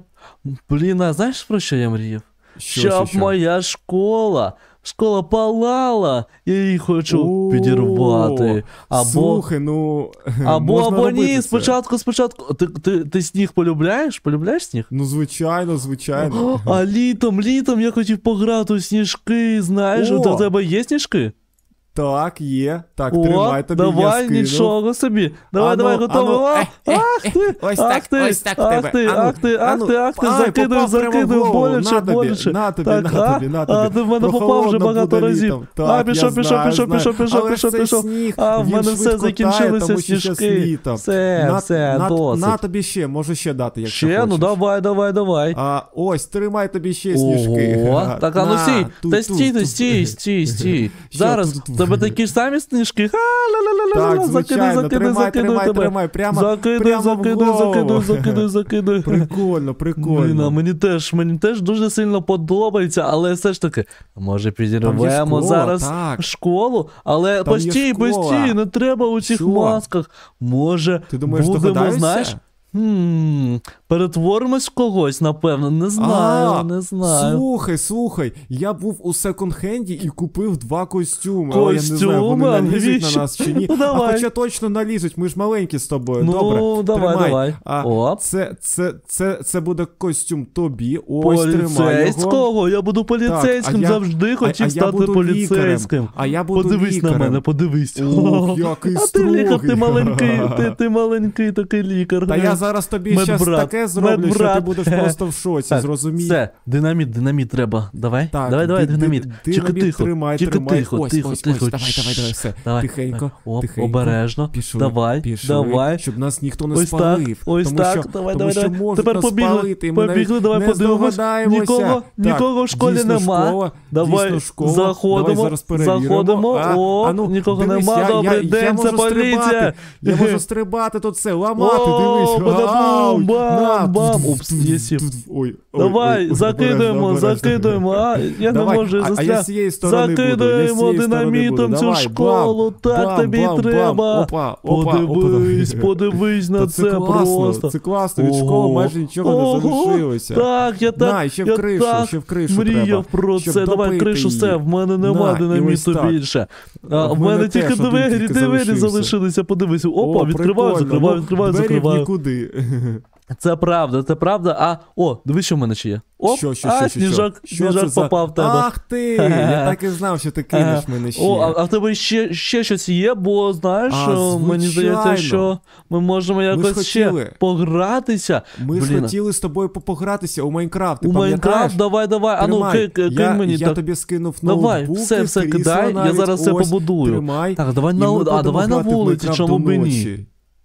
Блін, а знаєш про що я мріяв? Що, Щоб що, що? моя школа школа палала, я її хочу підірвати. Або Слухай,
ну... Або або ні, спочатку,
спочатку. Ти ти, ти сніг полюбляєш? Полюбляєш сніг? Ну, звичайно, звичайно. А літом, літом я хотів пограти у сніжки, знаєш, у тебе є сніжки? Так, є. Так, О, тримай тобі. Давай, я нічого собі. Давай, ану, давай, готовий. Ану, е,
ах, е, ах е, ти! Ось ах так, ти, ось так ах в тебе. Ти, ану, ах ти, ах ти, ах ти, закидуй,
закидуй, боляче, боляче. На тобі, так, на тобі, на тобі. А, ти в мене попав вже багато разів. Так, а, пішов, пішов, пішов, пішов, пішов, пішов, пішов. А, в мене все закінчилися сніжки.
Все, все, досить. На тобі ще, можу ще дати, якщо хочеш. Ще, ну давай, давай, давай. А, ось, тримай тобі ще сніжки. Ого, так, а ну стій, та
стій, стій, стій, стій. Зараз, тебе такі ж самі сніжки. Так, звичайно, закидай, тримай, закидай, тебе. закидай, закидай, закидай, закидай,
закидай. Прикольно, прикольно. Блін, а мені
теж, мені теж дуже сильно подобається, але все ж таки, може підірвемо зараз так. школу, але Там постій, постій, не треба у цих масках.
Може, Ти думаєш, будемо, знаєш,
перетворимось в когось, напевно.
Не знаю, а, не знаю. Слухай, слухай, я був у секонд-хенді і купив два костюми. Костюми? Але я не знаю, вони налізуть на нас чи ні. давай. А хоча точно налізуть, ми ж маленькі з тобою. Ну, Добре, давай, тримай. давай. А, Оп. Це це, це, це буде костюм тобі. Ось тримай його. Я буду поліцейським, так, завжди я, хотів а, стати я поліцейським. Лікарем. А я буду Подивись лікарем. на мене, подивись. Ох, який А ти лікар, ти маленький, ти,
ти маленький такий лікар. Та я зараз тобі ще таке зроблю, що ти будеш просто в шоці, зрозумій. Все, динаміт, динаміт треба. Давай. Так, давай, давай, динаміт. Тихо, тихо, тримай, тримай. Тихо, тихо, тихо. Давай, давай, давай, все. Тихенько, тихенько. Обережно. Давай, давай. Щоб нас ніхто не спалив. Ось так, давай, давай, давай. Тепер побігли, побігли, давай подивимось. Нікого, нікого в школі нема. Давай, заходимо, заходимо. О, ну, нікого нема. Добрий день, поліція. Я можу
стрибати тут все, ламати, дивись бам, бам, бам. Упс,
єсів.
Давай, закидуємо, закидуємо. А, я не можу застряг. Закидуємо динамітом цю школу, так тобі треба. Подивись, подивись на це просто. Це
класно, від школи майже нічого не залишилося. Так,
я так. На, ще в кришу, ще в кришу треба. про це. Давай, кришу все, в мене нема динаміту більше. В мене тільки двері, ну, двері залишилися, подивись. Опа, відкриваю, закриваю, відкриваю, закриваю. Це правда, це правда. А, о, диви, що в мене ще є. Оп, що, що, а, що, що, сніжок, що? сніжок що попав в тебе. Ах ти! Я так і знав, що ти кинеш мене ще. О, а, а в тебе ще, ще щось є, бо знаєш, А, мені здається, що
ми можемо якось ж ще погратися. Ми ж хотіли з тобою попогратися у Майнкрафт. у Майнкрафт, давай, давай, а ну Тримай. ки- ки- мені я так. тобі скинув Давай, все, все крісло кидай, я зараз все побудую. Тримай. Так, давай на а, давай на вулиці, чому б ні?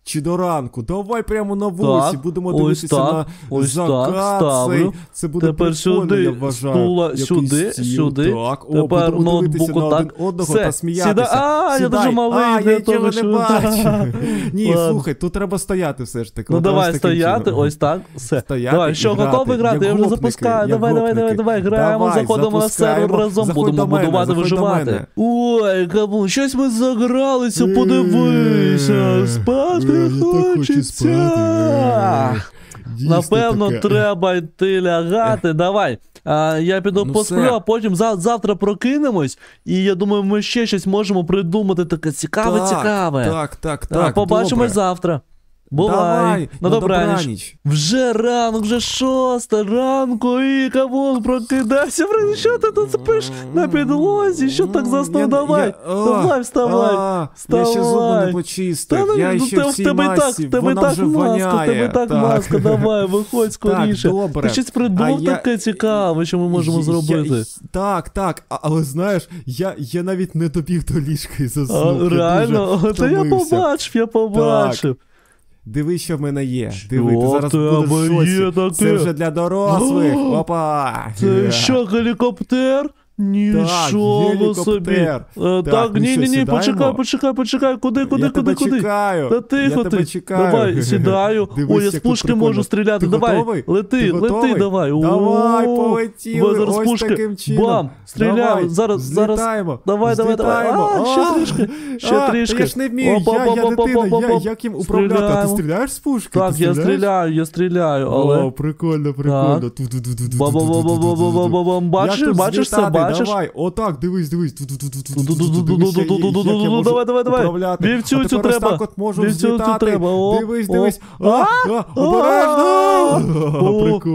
Чи до ранку, давай прямо на вулиці, так, будемо дивитися так, на ось закат так, цей. Це буде Тепер сюди, я вважаю. Стула, сюди, стіл. сюди. Так, О, Тепер будемо на один одного Все. та сміятися. Сіда. А, Сідай. я дуже малий, а, я нічого не бачу. Ні, слухай, тут треба стояти все ж таки. Ну давай стояти, ось так. Все. давай, що, готовий грати? Я вже запускаю. Давай, давай, давай, давай, граємо, заходимо на сервер разом, будемо будувати, виживати.
Ой, кому, щось ми загралися, подивися. Спати не
е, так хочу е.
Дійсно Напевно, таке. треба йти лягати. Е. Давай. А, Я піду ну, посплю, а потім зав- завтра прокинемось, і я думаю, ми ще щось можемо придумати таке цікаве, Так, цікаве. Так, так, так. А, Побачимось добре. завтра. Бувай. Давай, на ну, ну, добраніч. Вже ранок, вже шоста ранку, і кавун прокидайся. Що ти тут спиш на підлозі? Що так
заснув? Давай. Давай, вставай. Я ще зуби не почистив. Ну, я ще в тебе так, в тебе так маска, в тебе так маска, давай, виходь скоріше. Ти щось придумав таке цікаве,
що ми можемо зробити.
Так, так, але знаєш, я навіть не добіг до ліжка і заснув. Реально, Та я побачив, я побачив. Диви, що в мене є. Диви, ти зараз будеш в шоці. Це вже для дорослих. Опа! Це що,
гелікоптер? Нічого так, собі. Е, так, так ну ні, ні, ні, почекай, почекай, почекай, куди, куди, я куди, тебе куди. Чекаю. Та тихо я ти. Тебе чекаю. Давай, сідаю. Дивись, Ой, я з пушки прикольно. можу стріляти. Ти давай, готовий? лети, Ти готовий? давай. Давай, О, полетіли. Зараз пушки. таким чином. Бам! Стріляю. Давай, зараз, зараз. Злітаємо. Давай, давай, давай. А, ще трішки. Ще трішки. Я ж не вмію, я, я дитина, я, як їм управляти. А ти стріляєш з пушки? Так, я стріляю, я стріляю. Але... О, прикольно, прикольно. Бачиш, бачиш себе? бачиш? Давай,
отак, дивись, дивись. Давай, давай, давай. Вівцю цю треба. Так от можу
Дивись, дивись. Обережно!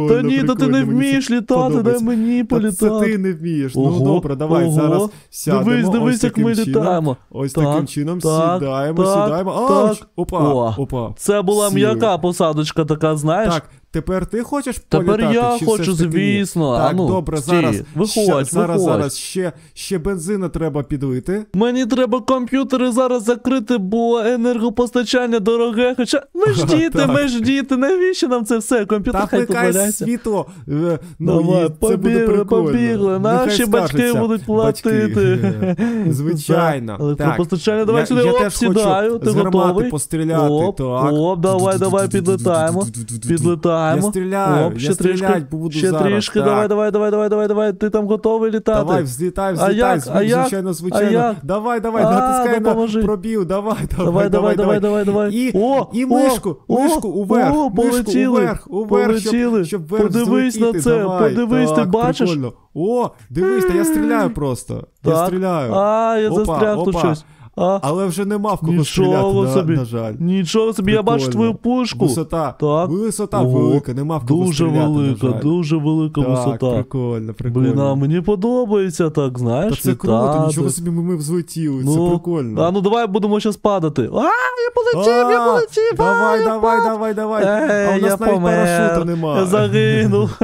Та ні, та ти не вмієш літати, дай мені політати. Це ти не вмієш. Ну добре, давай зараз сядемо. Дивись, дивись, як ми літаємо. Ось таким чином сідаємо, сідаємо. Опа, опа. Це була м'яка посадочка така, знаєш? Так, Тепер ти хочеш політати? Тепер я чи хочу, все звісно. Так, а ну, добре, стій, зараз виходь, ще, зараз, виходь. зараз
ще ще бензина треба підлити.
Мені треба комп'ютери зараз закрити, бо енергопостачання дороге. Хоча ми ж діти, ми ж діти, навіщо нам це все? Комп'ютер хай поваляється.
світло. Е, ну, Давай, це побігли, буде побігли. Наші батьки будуть платити. Батьки.
Звичайно. Електропостачання, давай сюди я оп, сідаю, ти готовий. постріляти. так. оп,
давай, давай, підлетаємо. Підлітаємо стріляємо. Я стріляю, Оп, я трішки, стрілять буду ще зараз. трішки, давай, давай, давай, давай, давай, давай. Ти там готовий літати. Давай, взлітай, взлітай, а звичайно, як? звичайно. звичайно. А як?
Давай, давай, А, натискай допоможи. на пробів, давай, давай, Давай, давай, давай, давай, давай. І, О, і мишку, о, мишку уверх, о, мишку полетіли, уверх, уверх, полетіли. щоб, щоб вверх Подивись на це, давай. подивись, ти так, бачиш? Прикольно. О, дивись, та я стріляю просто. Я Так. стріляю. А, я Опа, застряг тут щось. А? Але вже нема в кого Нічого стріляти, собі. На, на жаль. Нічого собі, Прикольно. я бачу твою пушку. Висота. Так. Висота Ого. велика, нема в кого Дуже стріляти, велика, на жаль. дуже велика так, висота. Прикольно, прикольно. Блін, а
мені подобається так, знаєш. Та це круто, нічого собі
ми, ми взлетіли. Ну, це прикольно. А
ну давай будемо зараз падати. А, я
полетів, я полетів. Давай, давай, давай, давай. А у нас навіть парашута немає. Я загинув.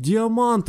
Діаманти.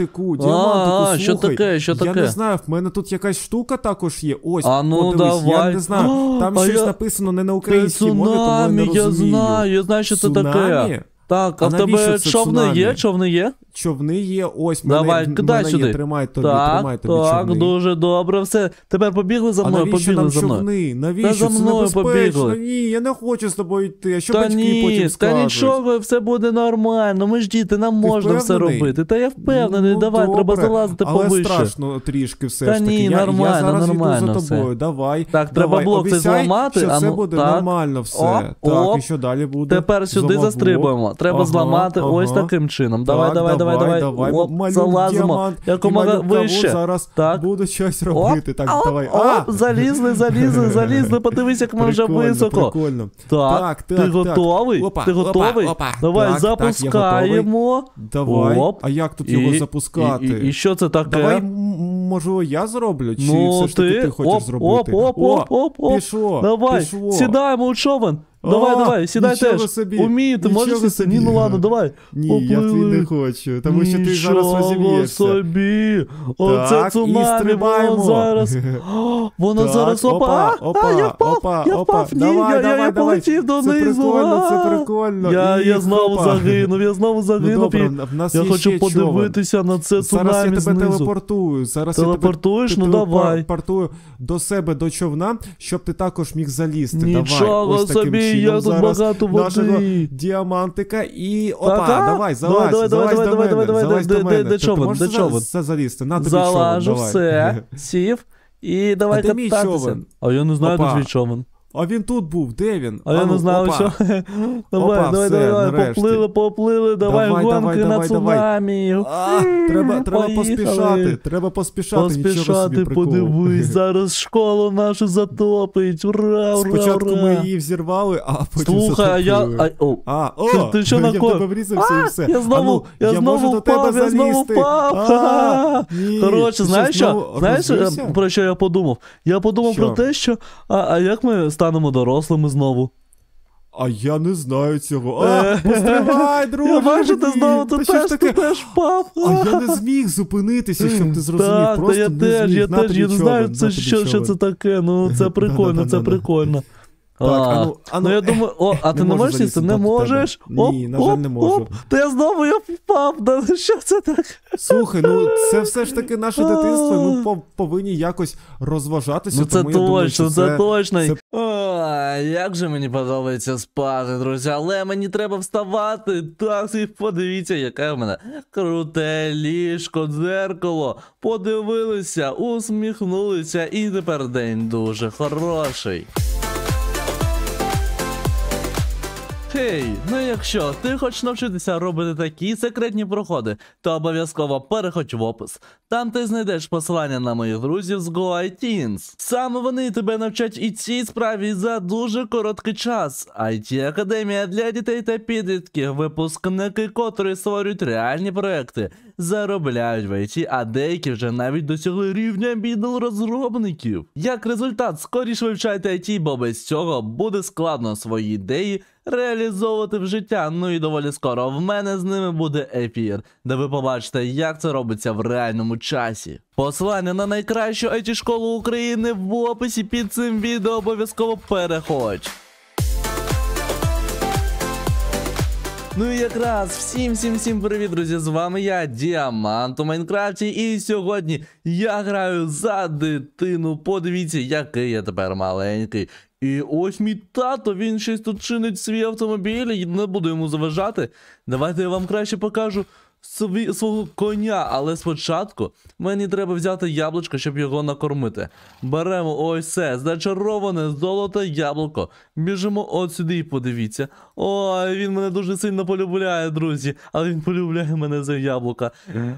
діамантику, слухай. що таке, що таке? Я не знаю, в мене тут якась штука також є. Ось, А ну подивись. Давай. Я не знаю. Там а щось я... написано не на українській це мові, тому я не розумію. Я знаю, я знаю, що це Цунамі? таке. Так, а, а в тебе човни є? Човни є? човни є. Ось Давай, мене, кидай мене сюди. є, тримай тобі, так, тримай тобі так, човни. дуже
добре, все. Тепер побігли за мною, а навіщо побігли нам за мною. човни? Навіщо? Та за мною це побігли.
Ні, я не хочу з тобою йти. А що та батьки ні, потім скажуть? Та нічого,
все буде нормально. Ми ж діти, нам ти можна все робити. Та я впевнений, ну, давай, добре. треба залазити Але повище. Але
страшно трішки все та ж таки. Ні, нормально, я зараз нормально йду за тобою, все. давай. Так, треба блок це зламати. що все ну, буде нормально все.
Так, і що далі буде? Тепер сюди застрибуємо. Треба зламати ось таким чином. Давай, Давай, давай, давай, давай. давай. От, залазимо. Якомога вище.
Зараз так. буду щось робити. Оп, так, оп, давай. Оп, а! Залізли, залізли, залізли. Подивись, як ми вже високо. Прикольно. Так, так,
так. Ти готовий? Опа, ти готовий? Опа, опа. Давай, так, запускаємо. Так, давай. Оп. А як тут і, його запускати? І, і, і
що це таке? Давай, можливо, я зроблю, чи ну, все ж таки ти, ти хочеш оп, зробити? Оп, оп, оп, оп, оп, оп. Давай, пішо. сідаємо у човен. Давай,
О, давай, сідай нічого теж. собі, Умію, ти можеш сісти? Ні, ну ладно, давай. Ні, я твій не хочу, тому що ти зараз Нічого собі. Оце Так, цунамі, воно зараз.
Воно Так, зараз опа, опа, опа, а, я впав, опа, я опа. ні, Давай, я, давай, я давай. полетів донизу.
Це прикольно, це прикольно. Я, І я знову хопа. загинув, я знову Ну загинув. добре, в нас я є ще хочу подивитися на це човен. Зараз я тебе знизу. телепортую. Зараз Телепортуєш? Ну, телепор- давай. телепортую
до себе, до човна, щоб ти також міг залізти. Нічого давай, собі, ні, я тут багато води. нашого діамантика і опа, давай, залазь, давай, давай, залазь давай, до давай, мене, давай, залазь до мене. Ти можеш все залізти? На тобі човен, давай. Залажу все, сів
і давай кататися. А я не знаю, де твій човен.
А він тут був, де він? А, я ну, не знав, опа. що. Давай, опа, давай, все, давай, нарешті. поплили, поплили, давай, давай гонки давай, на цунамі.
А, треба треба поспішати, треба поспішати. Поспішати, собі подивись, зараз школу нашу затопить. Ура, ура, Спочатку ура. ми її взірвали,
а потім Слухай, затопили. а я. А, о, ти, ти що на Я тебе врізався і все. Я знову, я знову
впав, я знову впав. Коротше, знаєш що? Знаєш, е, про що я подумав? Я подумав про те, що. А як ми станемо дорослими знову.
А я не знаю цього. А, е, постривай, друже! Бачу, ти знову ти теж ти теж впав. А я не зміг зупинитися, щоб ти зрозумів. Так, Просто я теж, я теж, я не знаю,
що це таке. Ну це прикольно, це прикольно. Так, а, ану, ну, ану, ну я думаю, о, а ти не можеш сісти? Не можеш? Оп, Ні, на жаль, оп, не можу. Оп,
то я знову я впав. Да, ну, що це так? Слухай, ну це все ж таки наше дитинство. Ми по- повинні якось розважатися. Ну це тому, точно, думаю, що це, це точно. Це...
О, як же мені подобається спати, друзі, але мені треба вставати. Так, і подивіться, яке в мене круте ліжко, дзеркало. Подивилися, усміхнулися, і тепер день дуже хороший. Хей, ну якщо ти хочеш навчитися робити такі секретні проходи, то обов'язково переходь в опис. Там ти знайдеш посилання на моїх друзів з GoITeens. Саме вони тебе навчать і цій справі за дуже короткий час. it академія для дітей та підлітків, випускники, котрі створюють реальні проекти заробляють в IT, а деякі вже навіть досягли рівня бідл розробників. Як результат, скоріше вивчайте IT, бо без цього буде складно свої ідеї. Реалізовувати в життя, ну і доволі скоро в мене з ними буде ефір, де ви побачите, як це робиться в реальному часі. Посилання на найкращу it школу України в описі під цим відео обов'язково переходь. Ну і якраз всім всім всім привіт, друзі! З вами я, Діамант у Майнкрафті, і сьогодні я граю за дитину. Подивіться, який я тепер маленький. І ось мій тато, він щось тут чинить свій автомобіль, не буду йому заважати. Давайте я вам краще покажу собі свого коня, але спочатку мені треба взяти яблучко, щоб його накормити. Беремо ось це зачароване золоте яблуко. Біжимо от сюди і подивіться. Ой, він мене дуже сильно полюбляє, друзі. Але він полюбляє мене за яблука.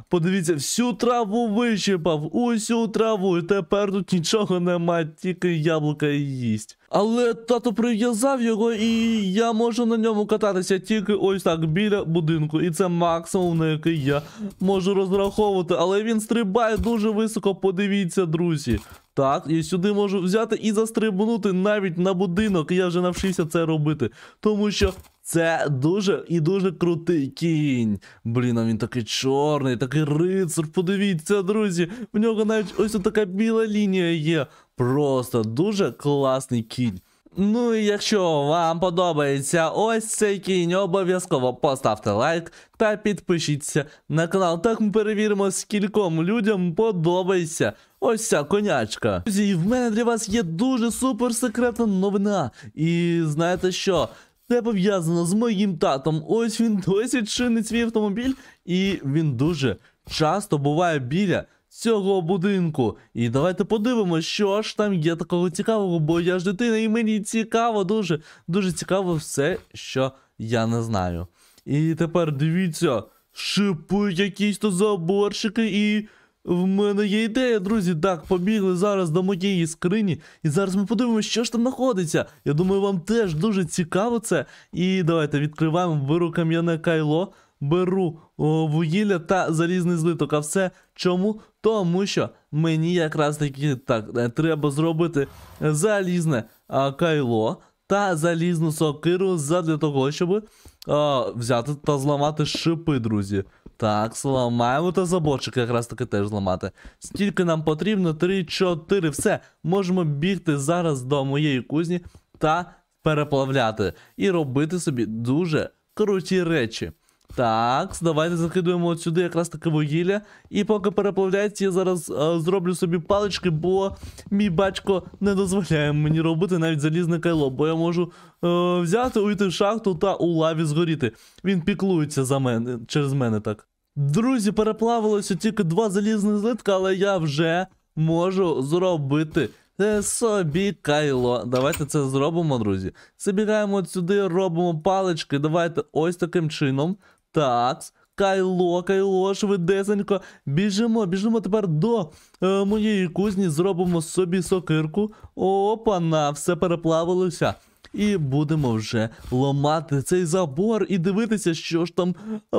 Подивіться, всю траву вичіпав, усю траву. І тепер тут нічого немає, тільки яблука їсть. Але тато прив'язав його, і я можу на ньому кататися тільки ось так біля будинку. І це максимум, на який я можу розраховувати. Але він стрибає дуже високо, подивіться, друзі. Так, і сюди можу взяти і застрибнути навіть на будинок. Я вже навчився це робити. Тому що це дуже і дуже крутий кінь. Блін, а він такий чорний, такий рицар. Подивіться, друзі. В нього навіть ось така біла лінія є. Просто дуже класний кінь. Ну і якщо вам подобається ось цей кінь, обов'язково поставте лайк та підпишіться на канал. Так ми перевіримо, скільком людям подобається ось ця конячка. Друзі, в мене для вас є дуже супер секретна новина. І знаєте що? Це пов'язано з моїм татом. Ось він досі чинить свій автомобіль, і він дуже часто буває біля цього будинку. І давайте подивимося, що ж там є такого цікавого, бо я ж дитина, і мені цікаво, дуже дуже цікаво все, що я не знаю. І тепер дивіться, шипи якісь то заборщики, і в мене є ідея, друзі. Так, побігли зараз до моєї скрині. І зараз ми подивимося, що ж там знаходиться. Я думаю, вам теж дуже цікаво це. І давайте відкриваємо беру кам'яне кайло беру вугілля та залізний злиток. А все чому? Тому що мені якраз таки так е, треба зробити залізне а, кайло та залізну сокиру для того, щоб а, взяти та зламати шипи, друзі. Так, зламаємо та заборчик якраз таки теж зламати. Скільки нам потрібно? 3-4. Все, можемо бігти зараз до моєї кузні та переплавляти. І робити собі дуже круті речі. Так, давайте закидуємо от сюди якраз таке вугілля. І поки переплавляється, я зараз е, зроблю собі палички, бо мій батько не дозволяє мені робити навіть залізне кайло, бо я можу е, взяти, уйти в шахту та у лаві згоріти. Він піклується за мене через мене так. Друзі, переплавилося тільки два залізних злитка, але я вже можу зробити. Е, собі кайло. Давайте це зробимо, друзі. Забігаємо сюди, робимо палички. Давайте ось таким чином. Такс. Кайло, кайло, швидесенько. Біжимо, біжимо тепер до е, моєї кузні, зробимо собі сокирку. Опа, на все переплавилося. І будемо вже ломати цей забор і дивитися, що ж там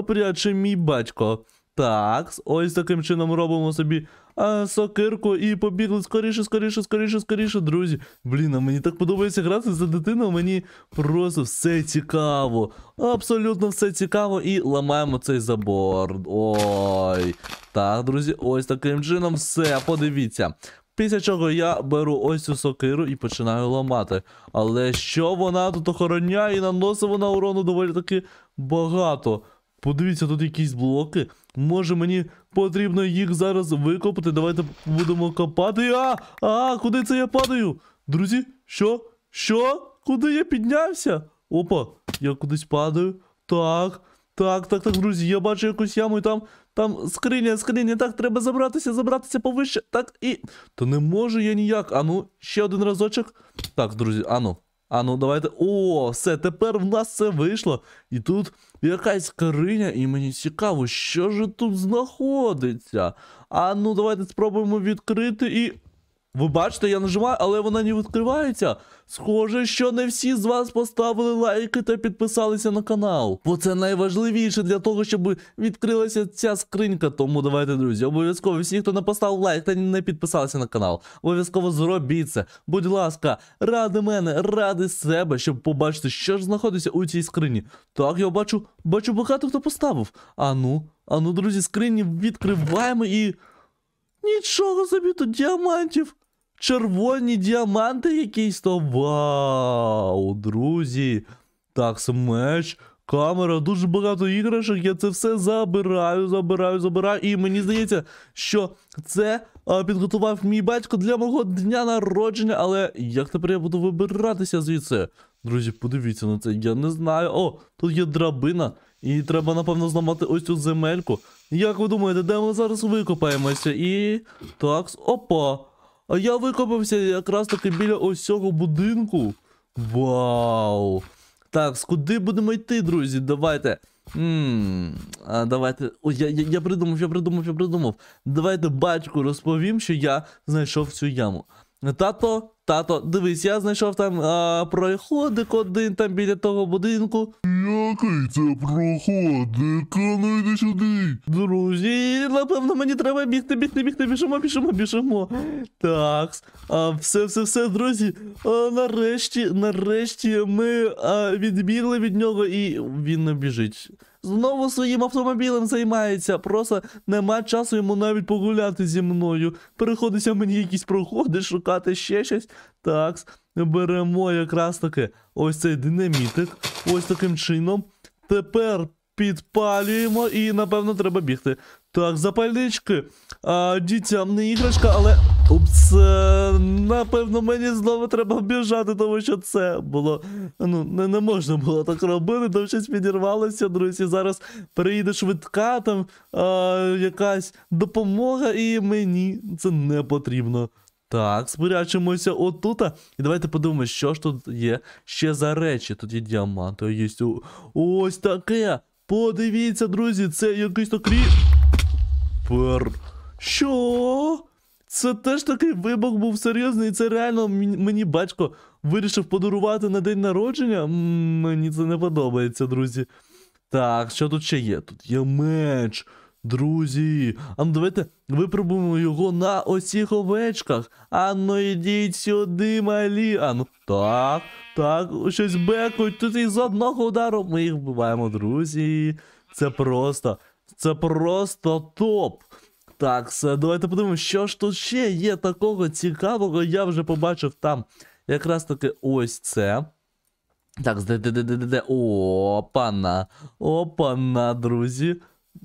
пряче мій батько. Так, ось таким чином робимо собі а, сокирку і побігли скоріше, скоріше, скоріше, скоріше, друзі. Блін, а мені так подобається грати за дитину, мені просто все цікаво. Абсолютно все цікаво. І ламаємо цей забор. Ой. Так, друзі, ось таким чином все. Подивіться. Після чого я беру ось цю сокиру і починаю ламати. Але що вона тут охороняє і наносить вона урону доволі таки багато. Подивіться, тут якісь блоки. Може мені потрібно їх зараз викопати. Давайте будемо копати. А! А, куди це я падаю? Друзі, що? Що? Куди я піднявся? Опа, я кудись падаю. Так, так, так, так, друзі, я бачу якусь яму і там. Там скриня, скриня, так, треба забратися, забратися повище. Так і. Та не можу я ніяк. Ану, ще один разочок. Так, друзі, ану. Ану, давайте. О, все, тепер в нас це вийшло. І тут якась скриня, і мені цікаво, що ж тут знаходиться. А ну, давайте спробуємо відкрити і. Ви бачите, я нажимаю, але вона не відкривається. Схоже, що не всі з вас поставили лайки та підписалися на канал. Бо це найважливіше для того, щоб відкрилася ця скринька. Тому давайте, друзі, обов'язково всі, хто не поставив лайк та не підписався на канал, обов'язково зробіть це. Будь ласка, ради мене, ради себе, щоб побачити, що ж знаходиться у цій скрині. Так, я бачу, бачу багато хто поставив. Ану, ану, друзі, скрині відкриваємо і. Нічого собі тут діамантів червоні діаманти якісь то. Вау, друзі. Такс, меч, Камера, дуже багато іграшок, я це все забираю, забираю, забираю. І мені здається, що це а, підготував мій батько для мого дня народження. Але як тепер я буду вибиратися звідси? Друзі, подивіться на це. Я не знаю. О, тут є драбина, і треба, напевно, зламати ось цю земельку. Як ви думаєте, де ми зараз викопаємося? І. Такс, опа. А я викопався якраз таки біля ось цього будинку. Вау! Так, куди будемо йти, друзі? Давайте. Ммм, а давайте. Ой, я, я я, придумав, я придумав, я придумав. Давайте батьку розповім, що я знайшов цю яму. Тато, Тато, дивись, я знайшов там а, проходик один там біля того будинку.
Який це проходик? Ну йди сюди.
Друзі, напевно, мені треба бігти, бігти, бігти, біжимо, біжимо, біжимо. Так, а, все, все, все, друзі. А, нарешті, нарешті ми а, відбігли від нього і він не біжить. Знову своїм автомобілем займається. Просто нема часу йому навіть погуляти зі мною. Переходиться мені якісь проходи, шукати ще щось. Такс. Беремо якраз таки ось цей динамітик. Ось таким чином. Тепер підпалюємо і, напевно, треба бігти. Так, запальнички. А, Дітям не іграшка, але. Упс, е, напевно, мені знову треба біжати, тому що це було. Ну, не, не можна було так робити, там щось підірвалося, друзі. Зараз приїде швидка там а, якась допомога, і мені це не потрібно. Так, спрячемося отута. І давайте подивимося, що ж тут є ще за речі. Тут є діаманти, є. Ось таке. Подивіться, друзі, це якийсь такий... Пер. Що? Це теж такий вибух був серйозний, і це реально мені батько вирішив подарувати на день народження. Мені це не подобається, друзі. Так, що тут ще є? Тут є меч. Друзі, а ну давайте випробуємо його на осіх овечках. А ну йдіть сюди, малі. А ну так, так, щось бекуть. Тут із одного удару ми їх вбиваємо, друзі. Це просто, це просто топ. Так, все, давайте подивимося, що ж тут ще є такого цікавого. Я вже побачив там якраз таки ось це. Так, де де де де де Опана. Опана, друзі.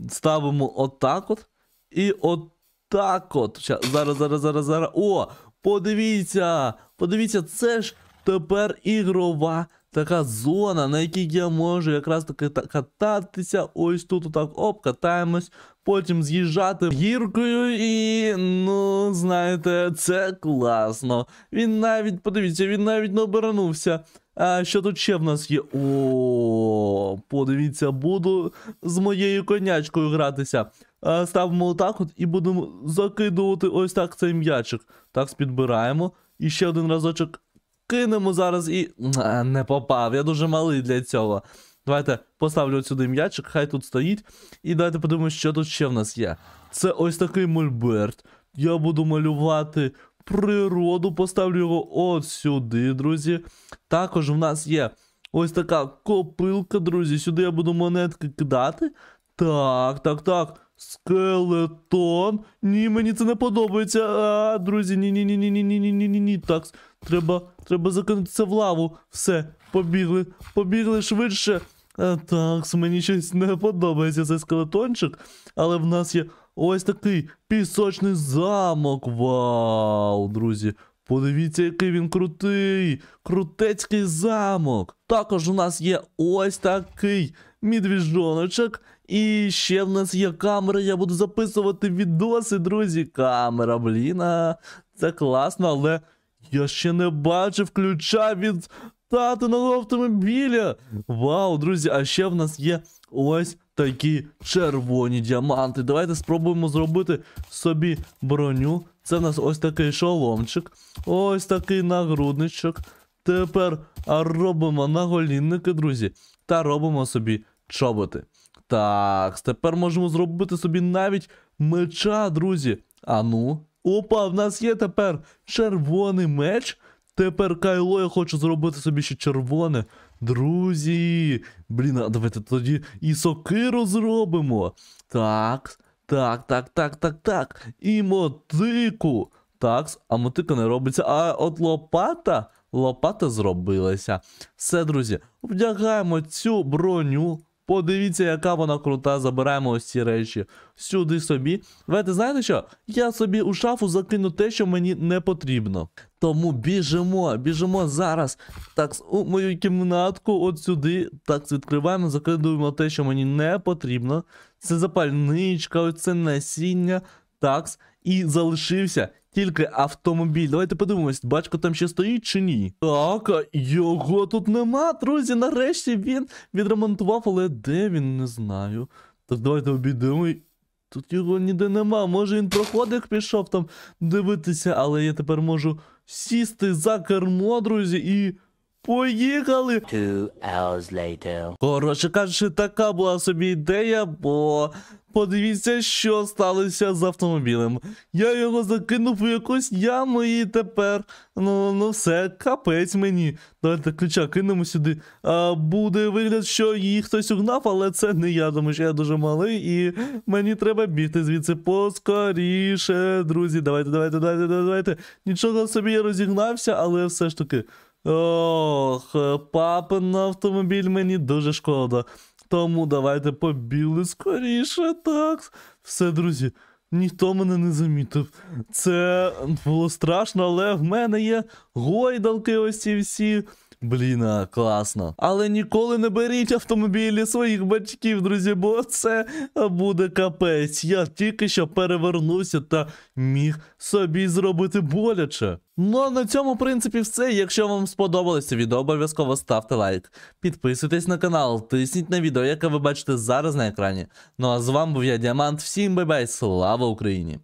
Ставимо отак от. І отак от. Ща, зараз, зараз, зараз, зараз. О, подивіться! Подивіться, це ж тепер ігрова така зона, на якій я можу якраз таки кататися. Ось тут отак оп, катаємось. Потім з'їжджати гіркою, і, ну, знаєте, це класно. Він навіть, подивіться, він навіть не обернувся. А що тут ще в нас є? О, подивіться, буду з моєю конячкою гратися. А, ставимо отак от і будемо закидувати ось так цей м'ячик. Так, підбираємо. І ще один разочок кинемо зараз і. А, не попав. Я дуже малий для цього. Давайте поставлю сюди м'ячик, хай тут стоїть. І давайте подивимося, що тут ще в нас є. Це ось такий мольберт. Я буду малювати природу, поставлю його от сюди, друзі. Також в нас є ось така копилка, друзі. Сюди я буду монетки кидати. Так, так, так. Скелетон. Ні, мені це не подобається. А, Друзі, ні-ні-ні-ні-ні-ні-ні-ні-ні. Так, треба треба закинутися в лаву. Все, побігли, побігли швидше. А, е, так, мені щось не подобається цей скелетончик, але в нас є Ось такий пісочний замок. Вау, друзі! Подивіться, який він крутий! Крутецький замок! Також у нас є ось такий медвіжоночок. І ще в нас є камера, я буду записувати відоси, друзі. Камера, бліна. Це класно, але я ще не бачив ключа від татиного автомобіля. Вау, друзі, а ще в нас є ось такі червоні діаманти. Давайте спробуємо зробити собі броню. Це в нас ось такий шоломчик, ось такий нагрудничок. Тепер робимо наголінники, друзі, та робимо собі чоботи. Так, тепер можемо зробити собі навіть меча, друзі. А ну. Опа, в нас є тепер червоний меч. Тепер Кайло я хочу зробити собі ще червоне. Друзі. Блін, а давайте тоді і сокиру зробимо. Так, так, так, так, так, так. І мотику. Так, а мотика не робиться. А от лопата. Лопата зробилася. Все, друзі, вдягаємо цю броню. Подивіться, яка вона крута. Забираємо ось ці речі сюди собі. Давайте знаєте що? Я собі у шафу закину те, що мені не потрібно. Тому біжимо, біжимо зараз. Так, у мою кімнатку, от сюди. Так, відкриваємо, закидуємо те, що мені не потрібно. Це запальничка, це насіння. Такс. І залишився тільки автомобіль. Давайте подивимось, батько там ще стоїть чи ні. Так, а його тут нема, друзі. Нарешті він відремонтував, але де він, не знаю. Так давайте обійдемо. Тут його ніде нема. Може він проходив, пішов там дивитися, але я тепер можу сісти за кермо, друзі, і. Поїхали! Two hours later. Коротше кажучи, така була собі ідея, бо Подивіться, що сталося з автомобілем. Я його закинув у якусь яму і тепер. Ну ну все, капець мені. Давайте ключа кинемо сюди. А, Буде вигляд, що її хтось угнав, але це не я, тому що я дуже малий, і мені треба бігти звідси поскоріше, друзі. Давайте, давайте, давайте, давайте. Нічого собі я розігнався, але все ж таки. Ох, папин автомобіль мені дуже шкода. Тому давайте побігли скоріше. Так. Все, друзі, ніхто мене не замітив. Це було страшно, але в мене є гойдалки, ось ці всі. Блін, класно. Але ніколи не беріть автомобілі своїх батьків, друзі, бо це буде капець. Я тільки що перевернувся та міг собі зробити боляче. Ну а на цьому в принципі все. Якщо вам сподобалося відео, обов'язково ставте лайк, підписуйтесь на канал, тисніть на відео, яке ви бачите зараз на екрані. Ну а з вами був я Діамант. Всім бай-бай, слава Україні!